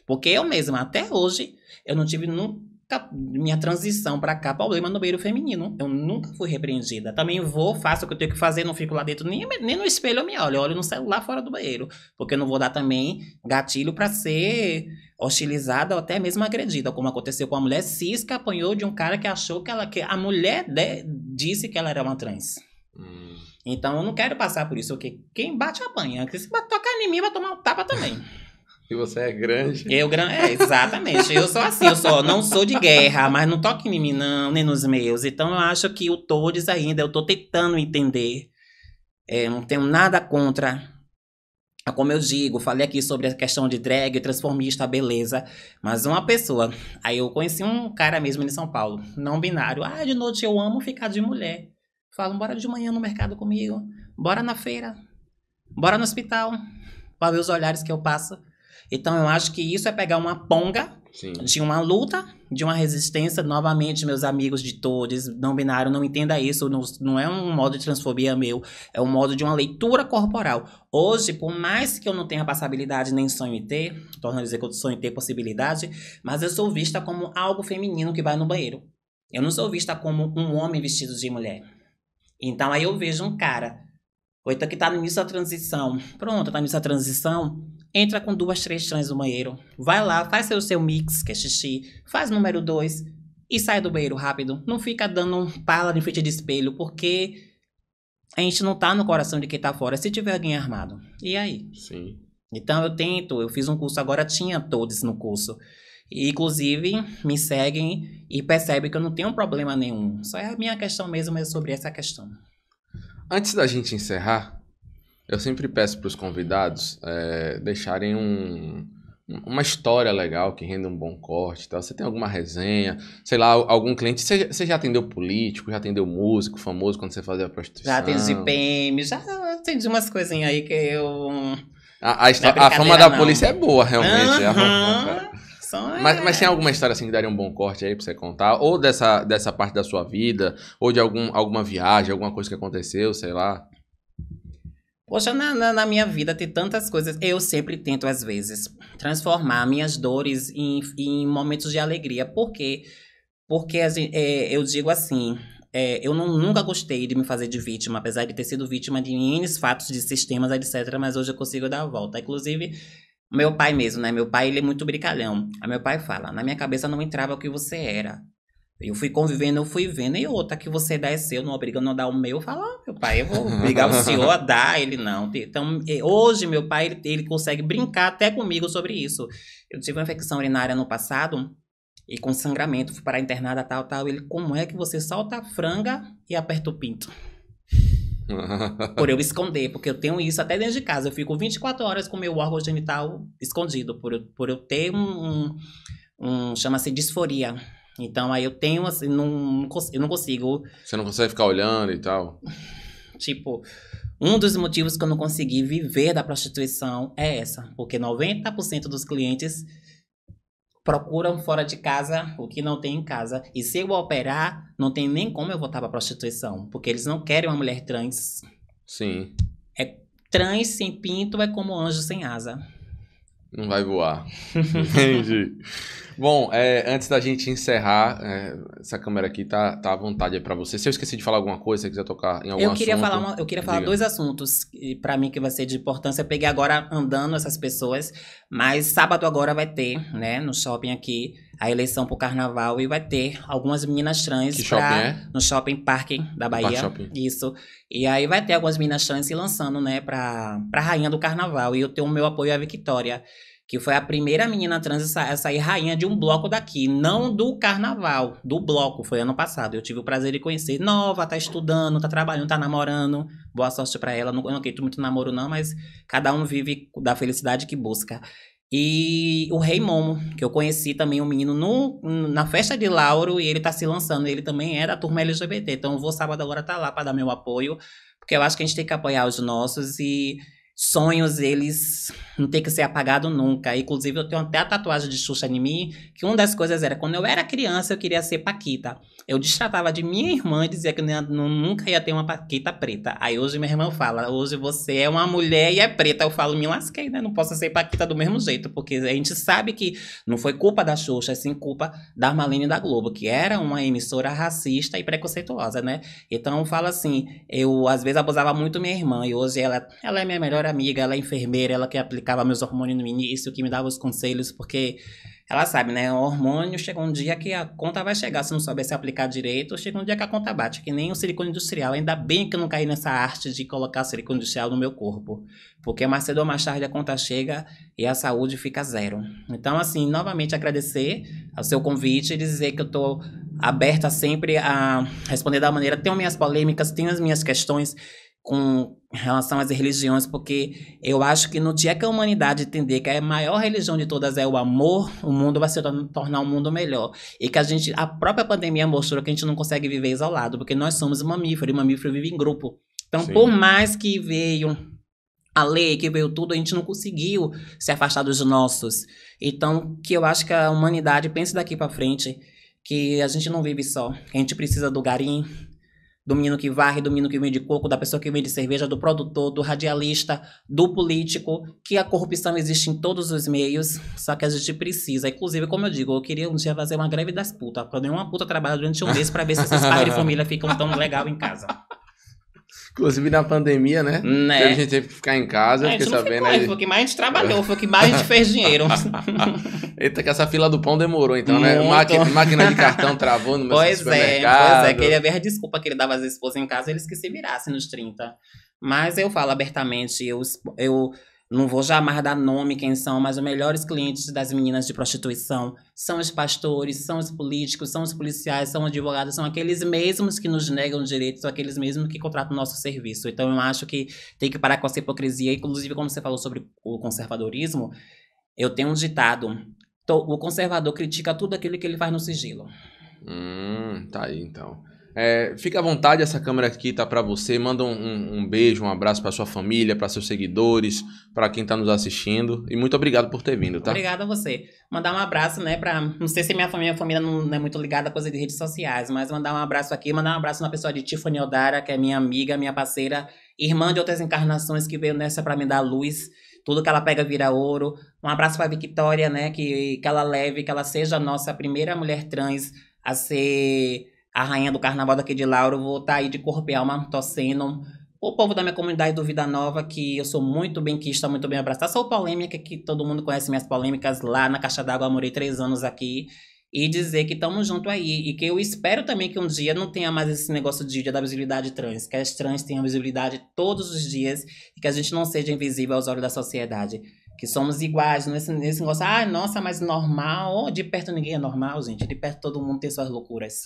Porque eu mesma, até hoje, eu não tive nunca minha transição para cá, problema no meio feminino. Eu nunca fui repreendida. Também vou, faço o que eu tenho que fazer, não fico lá dentro, nem, nem no espelho eu me olho. Eu olho no celular fora do banheiro. Porque eu não vou dar também gatilho para ser hostilizada ou até mesmo agredida, como aconteceu com a mulher cis que apanhou de um cara que achou que ela que a mulher de, disse que ela era uma trans. Hum. Então eu não quero passar por isso, porque quem bate apanha. Se tocar em mim, vai tomar um tapa também. [laughs] E você é grande. Eu grande, é, exatamente. eu sou assim, eu sou, não sou de guerra, mas não toque em mim não, nem nos meus. Então eu acho que o todos ainda eu tô tentando entender. É, não tenho nada contra é como eu digo, falei aqui sobre a questão de drag, transformista, beleza. Mas uma pessoa. Aí eu conheci um cara mesmo em São Paulo, não binário. Ah, de noite eu amo ficar de mulher. Falam, bora de manhã no mercado comigo. Bora na feira. Bora no hospital. Pra ver os olhares que eu passo. Então eu acho que isso é pegar uma ponga Sim. de uma luta, de uma resistência. Novamente, meus amigos de todos, não binário, não entenda isso. Não, não é um modo de transfobia meu, é um modo de uma leitura corporal. Hoje, por mais que eu não tenha passabilidade nem sonho em ter, torno a dizer que eu sonho em ter possibilidade, mas eu sou vista como algo feminino que vai no banheiro. Eu não sou vista como um homem vestido de mulher. Então aí eu vejo um cara, oito que tá no início da transição. Pronto, tá no início da transição entra com duas, três trans no banheiro. Vai lá, faz seu, seu mix, que é xixi, faz número dois e sai do banheiro rápido. Não fica dando pala de frente de espelho, porque a gente não tá no coração de quem tá fora. Se tiver alguém armado, e aí? Sim. Então eu tento, eu fiz um curso agora, tinha todos no curso. E, inclusive, me seguem e percebem que eu não tenho problema nenhum. Só é a minha questão mesmo, é sobre essa questão. Antes da gente encerrar, eu sempre peço para os convidados é, deixarem um, uma história legal que renda um bom corte tal. Você tem alguma resenha? Sei lá, algum cliente. Você, você já atendeu político, já atendeu músico famoso quando você fazia a prostituição? Já atendi IPM, já atendi umas coisinhas aí que eu. A, a, é a fama da não. polícia é boa, realmente. Uhum. É fama, é. mas, mas tem alguma história assim que daria um bom corte aí pra você contar? Ou dessa, dessa parte da sua vida, ou de algum, alguma viagem, alguma coisa que aconteceu, sei lá. Poxa, na, na, na, minha vida tem tantas coisas. Eu sempre tento, às vezes, transformar minhas dores em, em momentos de alegria. Por quê? Porque gente, eh, é, eu digo assim. É, eu não, nunca gostei de me fazer de vítima, apesar de ter sido vítima de N fatos, de sistemas, etc. Mas hoje eu consigo dar a volta. Inclusive, meu pai mesmo, né? Meu pai, ele é muito brincalhão. Aí meu pai fala, na minha cabeça não entrava o que você era. Eu fui convivendo, eu fui vendo, e outra que você dá é seu, não obriga não dar o meu, fala, ah, meu pai, eu vou [laughs] obrigar o senhor a dar, ele não. Então, hoje, meu pai, ele, ele consegue brincar até comigo sobre isso. Eu tive uma infecção urinária no passado, e com sangramento, fui para a internada, tal, tal. Ele, como é que você solta a franga e aperta o pinto? [laughs] por eu esconder, porque eu tenho isso até dentro de casa. Eu fico 24 horas com meu órgão genital escondido, por eu, por eu ter um, um, um chama-se disforia então aí eu tenho assim, não, eu não consigo. Você não consegue ficar olhando e tal. [laughs] Tipo, um dos motivos que eu não consegui viver da prostituição é essa, porque 90% dos clientes procuram fora de casa o que não tem em casa. E se eu operar, não tem nem como eu voltar para prostituição, porque eles não querem uma mulher trans. Sim. É trans sem pinto é como anjo sem asa. Não vai voar. [laughs] Entendi. Bom, é, antes da gente encerrar, é, essa câmera aqui tá, tá à vontade para você. Se eu esqueci de falar alguma coisa, se você quiser tocar em algum eu queria assunto, Falar uma, eu queria falar dois assuntos para mim que vai ser de importância. Eu peguei agora andando essas pessoas, mas sábado agora vai ter, né, no shopping aqui, a eleição pro carnaval e vai ter algumas meninas trans. Que pra, shopping é? No shopping Parque da Bahia. Shopping. isso. E aí vai ter algumas meninas trans se lançando, né, pra, pra rainha do carnaval. E eu tenho o meu apoio à vitória que foi a primeira menina trans a sair rainha de um bloco daqui, não do carnaval, do bloco, foi ano passado. Eu tive o prazer de conhecer, nova, tá estudando, tá trabalhando, tá namorando. Boa sorte para ela. Não, eu não acredito muito namoro não, mas cada um vive da felicidade que busca. E o Rei Momo, que eu conheci também um menino no, na festa de Lauro e ele tá se lançando, ele também é da turma LGBT. Então eu vou sábado agora tá lá para dar meu apoio, porque eu acho que a gente tem que apoiar os nossos e sonhos, eles não tem que ser apagado nunca. Inclusive, eu tenho até a tatuagem de Xuxa em mim, que uma das coisas era, quando eu era criança, eu queria ser Paquita. Eu destratava de minha irmã e dizia que não, nunca ia ter uma Paquita preta. Aí hoje minha irmã fala, hoje você é uma mulher e é preta. Eu falo, me lasquei, né? Não posso ser Paquita do mesmo jeito, porque a gente sabe que não foi culpa da Xuxa, é sim culpa da Marlene da Globo, que era uma emissora racista e preconceituosa, né? Então, eu falo assim, eu às vezes abusava muito minha irmã e hoje ela, ela é minha melhor melhor amiga, ela é enfermeira, ela que aplicava meus hormônios no início, que me dava os conselhos, porque ela sabe, né? O hormônio chega um dia que a conta vai chegar, se não souber se aplicar direito, chega um dia que a conta bate, que nem o silicone industrial. Ainda bem que eu não caí nessa arte de colocar silicone industrial no meu corpo, porque mais cedo ou mais tarde a conta chega e a saúde fica zero. Então, assim, novamente agradecer ao seu convite e dizer que eu tô aberta sempre a responder da maneira, tenho minhas polêmicas, tenho as minhas questões com relação às religiões, porque eu acho que no dia que a humanidade entender que a maior religião de todas é o amor, o mundo vai se tornar um mundo melhor. E que a gente, a própria pandemia mostrou que a gente não consegue viver isolado, porque nós somos mamíferos, e mamífero vive em grupo. Então, Sim. por mais que veio a lei, que veio tudo, a gente não conseguiu se afastar dos nossos. Então, que eu acho que a humanidade pense daqui para frente que a gente não vive só, a gente precisa do garim, do menino que varre, do menino que vende coco, da pessoa que vende cerveja, do produtor, do radialista, do político, que a corrupção existe em todos os meios, só que a gente precisa. Inclusive, como eu digo, eu queria um dia fazer uma greve das putas, porque nenhuma puta trabalha durante um mês para ver se esses pais de [laughs] família ficam tão legal em casa. Inclusive na pandemia, né? né? A gente teve que ficar em casa, é, a gente fiquei sabendo. Ficou, Foi o que mais a gente trabalhou, foi o que mais a gente fez dinheiro. [laughs] Eita, que essa fila do pão demorou, então, né? Muito. né? Maqui, máquina de cartão travou no meu pois é, supermercado. É, pois é, queria ver a desculpa que ele dava às esposas em casa, eles que se virassem nos 30. Mas eu falo abertamente, eu, eu não vou jamais dar nome quem são, mas os melhores clientes das meninas de prostituição são os pastores, são os políticos, são os policiais, são os advogados, são aqueles mesmos que nos negam direitos, são aqueles mesmos que contratam o nosso serviço. Então eu acho que tem que parar com essa hipocrisia. Inclusive, quando você falou sobre o conservadorismo, eu tenho um ditado: o conservador critica tudo aquilo que ele faz no sigilo. Hum, tá aí então. É, fica à vontade, essa câmera aqui tá para você. Manda um, um, um, beijo, um abraço para sua família, para seus seguidores, para quem está nos assistindo. E muito obrigado por ter vindo, tá? Obrigada a você. Mandar um abraço, né, para não sei se minha família, minha família não, é muito ligada a coisa de redes sociais, mas mandar um abraço aqui, mandar um abraço na pessoa de Tiffany Odara, que é minha amiga, minha parceira, irmã de outras encarnações que veio nessa para me dar luz. Tudo que ela pega vira ouro. Um abraço para Victoria, né, que que ela leve, que ela seja a nossa primeira mulher trans a ser a rainha do carnaval daqui de Lauro, vou estar tá aí de corpo e alma torcendo o povo da minha comunidade do Vida Nova, que eu sou muito bem quista, muito bem abraçada. Sou polêmica, que todo mundo conhece minhas polêmicas lá na Caixa d'Água. Morei três anos aqui. E dizer que estamos junto aí. E que eu espero também que um dia não tenha mais esse negócio de dia da visibilidade trans. Que as trans tenham visibilidade todos os dias. E que a gente não seja invisível aos olhos da sociedade. Que somos iguais nesse, nesse negócio. Ah, nossa, mas normal. Oh, de perto ninguém é normal, gente. De perto todo mundo tem suas loucuras.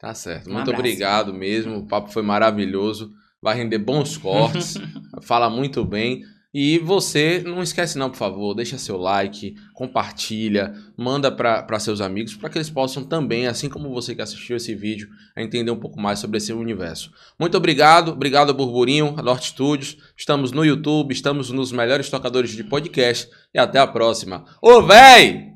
Tá certo. Um muito abraço. obrigado mesmo. O papo foi maravilhoso. Vai render bons cortes. [laughs] fala muito bem. E você, não esquece não, por favor, deixa seu like, compartilha, manda para seus amigos, para que eles possam também, assim como você que assistiu esse vídeo, entender um pouco mais sobre esse universo. Muito obrigado, obrigado Burburinho, a Norte Studios, estamos no YouTube, estamos nos melhores tocadores de podcast e até a próxima. Ô, véi!